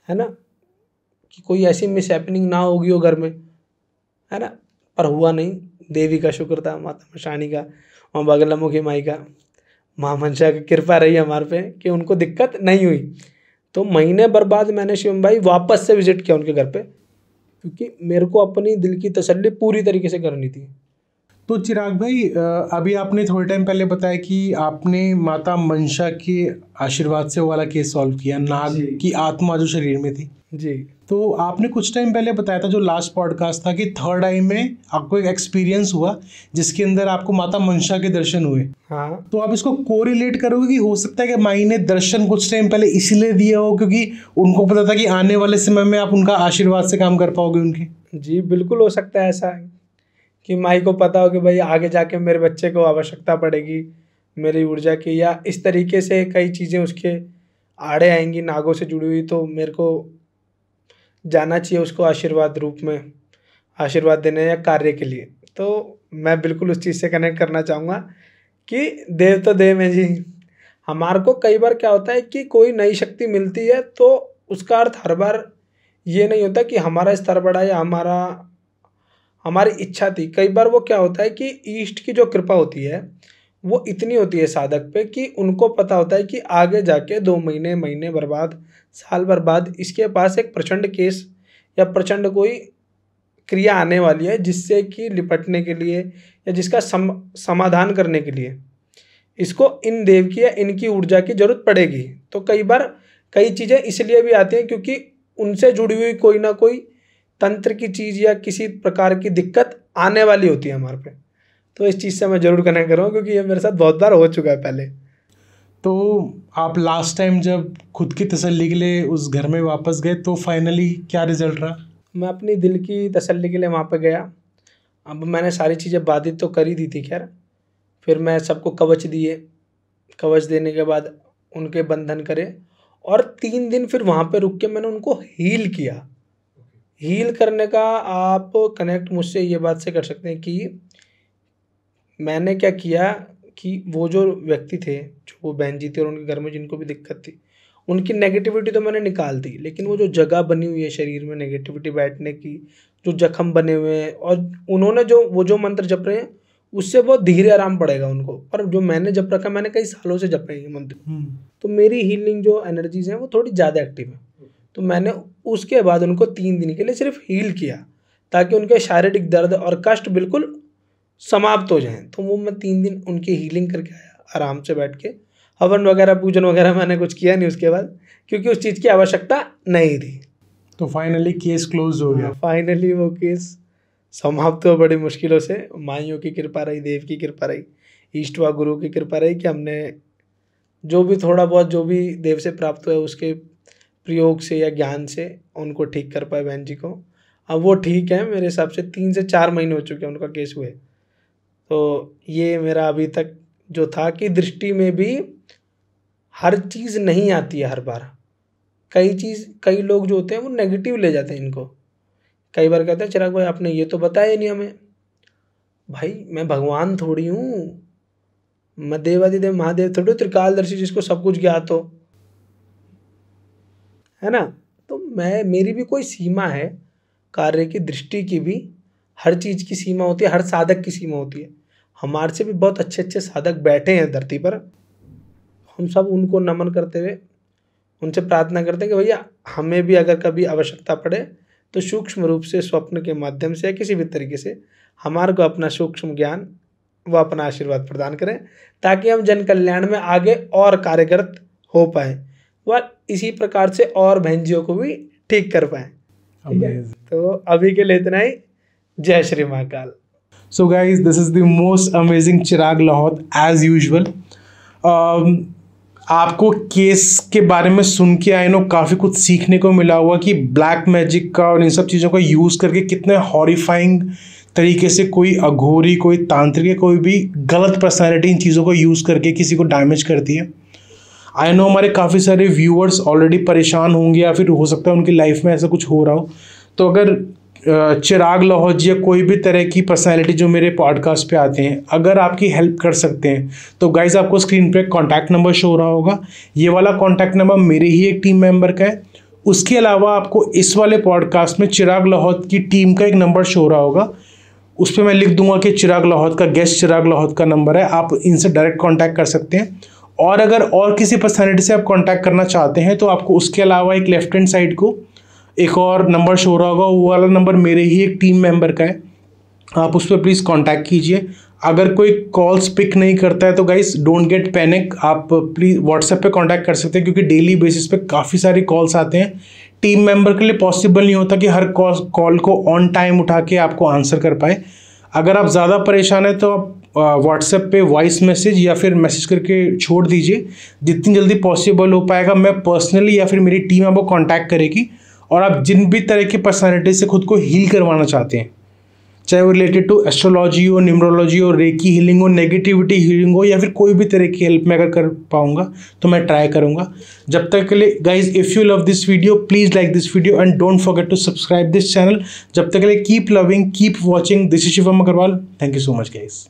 है ना कि कोई ऐसी मिस हैपनिंग ना होगी हो घर में है ना पर हुआ नहीं देवी का शुक्र था माता मशानी का और बगलमुखी माई का माँ मनशा की कृपा रही हमारे पे कि उनको दिक्कत नहीं हुई तो महीने भर बाद मैंने शिवम भाई वापस से विज़िट किया उनके घर पे क्योंकि मेरे को अपनी दिल की तसल्ली पूरी तरीके से करनी थी तो चिराग भाई अभी आपने थोड़े टाइम पहले बताया कि आपने माता मनशा के आशीर्वाद से वाला केस सॉल्व किया नाग की आत्मा जो शरीर में थी जी तो आपने कुछ टाइम पहले बताया था जो लास्ट पॉडकास्ट था कि थर्ड आई में आपको एक एक्सपीरियंस हुआ जिसके अंदर आपको माता मनसा के दर्शन हुए हाँ तो आप इसको कोरिलेट करोगे कि हो सकता है कि माई ने दर्शन कुछ टाइम पहले इसीलिए दिया हो क्योंकि उनको पता था कि आने वाले समय में आप उनका आशीर्वाद से काम कर पाओगे उनके जी बिल्कुल हो सकता है ऐसा कि माई को पता हो कि भाई आगे जाके मेरे बच्चे को आवश्यकता पड़ेगी मेरी ऊर्जा की या इस तरीके से कई चीज़ें उसके आड़े आएंगी नागों से जुड़ी हुई तो मेरे को जाना चाहिए उसको आशीर्वाद रूप में आशीर्वाद देने या कार्य के लिए तो मैं बिल्कुल उस चीज़ से कनेक्ट करना चाहूँगा कि देव तो देव है जी हमारे को कई बार क्या होता है कि कोई नई शक्ति मिलती है तो उसका अर्थ हर बार ये नहीं होता कि हमारा स्तर बढ़ा या हमारा हमारी इच्छा थी कई बार वो क्या होता है कि ईष्ट की जो कृपा होती है वो इतनी होती है साधक पे कि उनको पता होता है कि आगे जाके दो महीने महीने बर्बाद साल भर बाद इसके पास एक प्रचंड केस या प्रचंड कोई क्रिया आने वाली है जिससे कि निपटने के लिए या जिसका सम समाधान करने के लिए इसको इन देव की या इनकी ऊर्जा की जरूरत पड़ेगी तो कई बार कई चीज़ें इसलिए भी आती हैं क्योंकि उनसे जुड़ी हुई कोई ना कोई तंत्र की चीज़ या किसी प्रकार की दिक्कत आने वाली होती है हमारे पे तो इस चीज़ से मैं ज़रूर कनेक्ट कर रहा हूँ क्योंकि ये मेरे साथ बहुत बार हो चुका है पहले तो आप लास्ट टाइम जब खुद की तसल्ली के लिए उस घर में वापस गए तो फाइनली क्या रिजल्ट रहा मैं अपनी दिल की तसल्ली के लिए वहाँ पर गया अब मैंने सारी चीज़ें बाधित तो कर ही दी थी खैर फिर मैं सबको कवच दिए कवच देने के बाद उनके बंधन करे और तीन दिन फिर वहाँ पे रुक के मैंने उनको हील किया हील करने का आप कनेक्ट मुझसे ये बात से कर सकते हैं कि मैंने क्या किया कि वो जो व्यक्ति थे जो बहन जी थे और उनके घर में जिनको भी दिक्कत थी उनकी नेगेटिविटी तो मैंने निकाल दी लेकिन वो जो जगह बनी हुई है शरीर में नेगेटिविटी बैठने की जो जख्म बने हुए हैं और उन्होंने जो वो जो मंत्र जप रहे हैं उससे बहुत धीरे आराम पड़ेगा उनको पर जो मैंने जप रखा मैंने कई सालों से जप रहे हैं मंत्र हम्म। तो मेरी हीलिंग जो एनर्जीज हैं वो थोड़ी ज़्यादा एक्टिव है तो मैंने उसके बाद उनको तीन दिन के लिए सिर्फ हील किया ताकि उनके शारीरिक दर्द और कष्ट बिल्कुल समाप्त हो जाएं तो वो मैं तीन दिन उनकी हीलिंग करके आया आराम से बैठ के हवन वगैरह पूजन वगैरह मैंने कुछ किया नहीं उसके बाद क्योंकि उस चीज़ की आवश्यकता नहीं थी तो फाइनली केस क्लोज हो गया फाइनली वो केस समाप्त हुआ बड़ी मुश्किलों से माइयों की कृपा रही देव की कृपा रही व गुरु की कृपा रही कि हमने जो भी थोड़ा बहुत जो भी देव से प्राप्त हुआ उसके प्रयोग से या ज्ञान से उनको ठीक कर पाए बहन जी को अब वो ठीक है मेरे हिसाब से तीन से चार महीने हो चुके हैं उनका केस हुए तो ये मेरा अभी तक जो था कि दृष्टि में भी हर चीज़ नहीं आती है हर बार कई चीज़ कई लोग जो होते हैं वो नेगेटिव ले जाते हैं इनको कई बार कहते हैं चिराग भाई आपने ये तो बताया नहीं हमें भाई मैं भगवान थोड़ी हूँ मैं देवादिदेव महादेव थोड़ी त्रिकालदर्शी जिसको सब कुछ ज्ञात हो है ना तो मैं मेरी भी कोई सीमा है कार्य की दृष्टि की भी हर चीज़ की सीमा होती है हर साधक की सीमा होती है हमारे से भी बहुत अच्छे अच्छे साधक बैठे हैं धरती पर हम सब उनको नमन करते हुए उनसे प्रार्थना करते हैं कि भैया हमें भी अगर कभी आवश्यकता पड़े तो सूक्ष्म रूप से स्वप्न के माध्यम से या किसी भी तरीके से हमारे को अपना सूक्ष्म ज्ञान व अपना आशीर्वाद प्रदान करें ताकि हम जन कल्याण में आगे और कार्यरत हो पाए व इसी प्रकार से और बहन को भी ठीक कर पाएँ तो अभी के लिए इतना ही जय Shri Mahakal so guys this is the most amazing Chirag Lahaut as usual आपको केस के बारे में सुन के आई नो काफ़ी कुछ सीखने को मिला हुआ कि ब्लैक मैजिक का और इन सब चीज़ों का यूज़ करके कितने हॉरीफाइंग तरीके से कोई अघोरी कोई तांत्रिक कोई भी गलत पर्सनैलिटी इन चीज़ों को यूज़ करके किसी को डैमेज करती है आई नो हमारे काफ़ी सारे व्यूअर्स ऑलरेडी परेशान होंगे या फिर हो सकता है उनकी लाइफ में ऐसा कुछ हो रहा हो तो अगर चिराग लाहौज या कोई भी तरह की पर्सनैलिटी जो मेरे पॉडकास्ट पे आते हैं अगर आपकी हेल्प कर सकते हैं तो गाइज आपको स्क्रीन पे कॉन्टैक्ट नंबर शो हो रहा होगा ये वाला कॉन्टैक्ट नंबर मेरे ही एक टीम मेंबर का है उसके अलावा आपको इस वाले पॉडकास्ट में चिराग लाहौत की टीम का एक नंबर शो हो रहा होगा उस पर मैं लिख दूंगा कि चिराग लाहौत का गेस्ट चिराग लाहौत का नंबर है आप इनसे डायरेक्ट कॉन्टैक्ट कर सकते हैं और अगर और किसी पर्सनैलिटी से आप कॉन्टैक्ट करना चाहते हैं तो आपको उसके अलावा एक लेफ्ट हैंड साइड को एक और नंबर शो रहा होगा वो वाला नंबर मेरे ही एक टीम मेंबर का है आप उस पर प्लीज़ कांटेक्ट कीजिए अगर कोई कॉल्स पिक नहीं करता है तो गाइस डोंट गेट पैनिक आप प्लीज़ व्हाट्सएप पे कांटेक्ट कर सकते हैं क्योंकि डेली बेसिस पे काफ़ी सारी कॉल्स आते हैं टीम मेंबर के लिए पॉसिबल नहीं होता कि हर कॉल कॉल को ऑन टाइम उठा के आपको आंसर कर पाए अगर आप ज़्यादा परेशान हैं तो आप व्हाट्सएप पे वॉइस मैसेज या फिर मैसेज करके छोड़ दीजिए जितनी जल्दी पॉसिबल हो पाएगा मैं पर्सनली या फिर मेरी टीम आपको कांटेक्ट करेगी और आप जिन भी तरह की पर्सनैलिटी से खुद को हील करवाना चाहते हैं चाहे वो रिलेटेड टू एस्ट्रोलॉजी हो न्यूमरोलॉजी हो रेकी हीलिंग हो नेगेटिविटी हीलिंग हो या फिर कोई भी तरह की हेल्प मैं अगर कर पाऊंगा तो मैं ट्राई करूंगा जब तक के लिए guys if you love this video please like this video and don't forget to subscribe this channel जब तक के लिए keep loving keep watching this is Shivam Agarwal thank you so much guys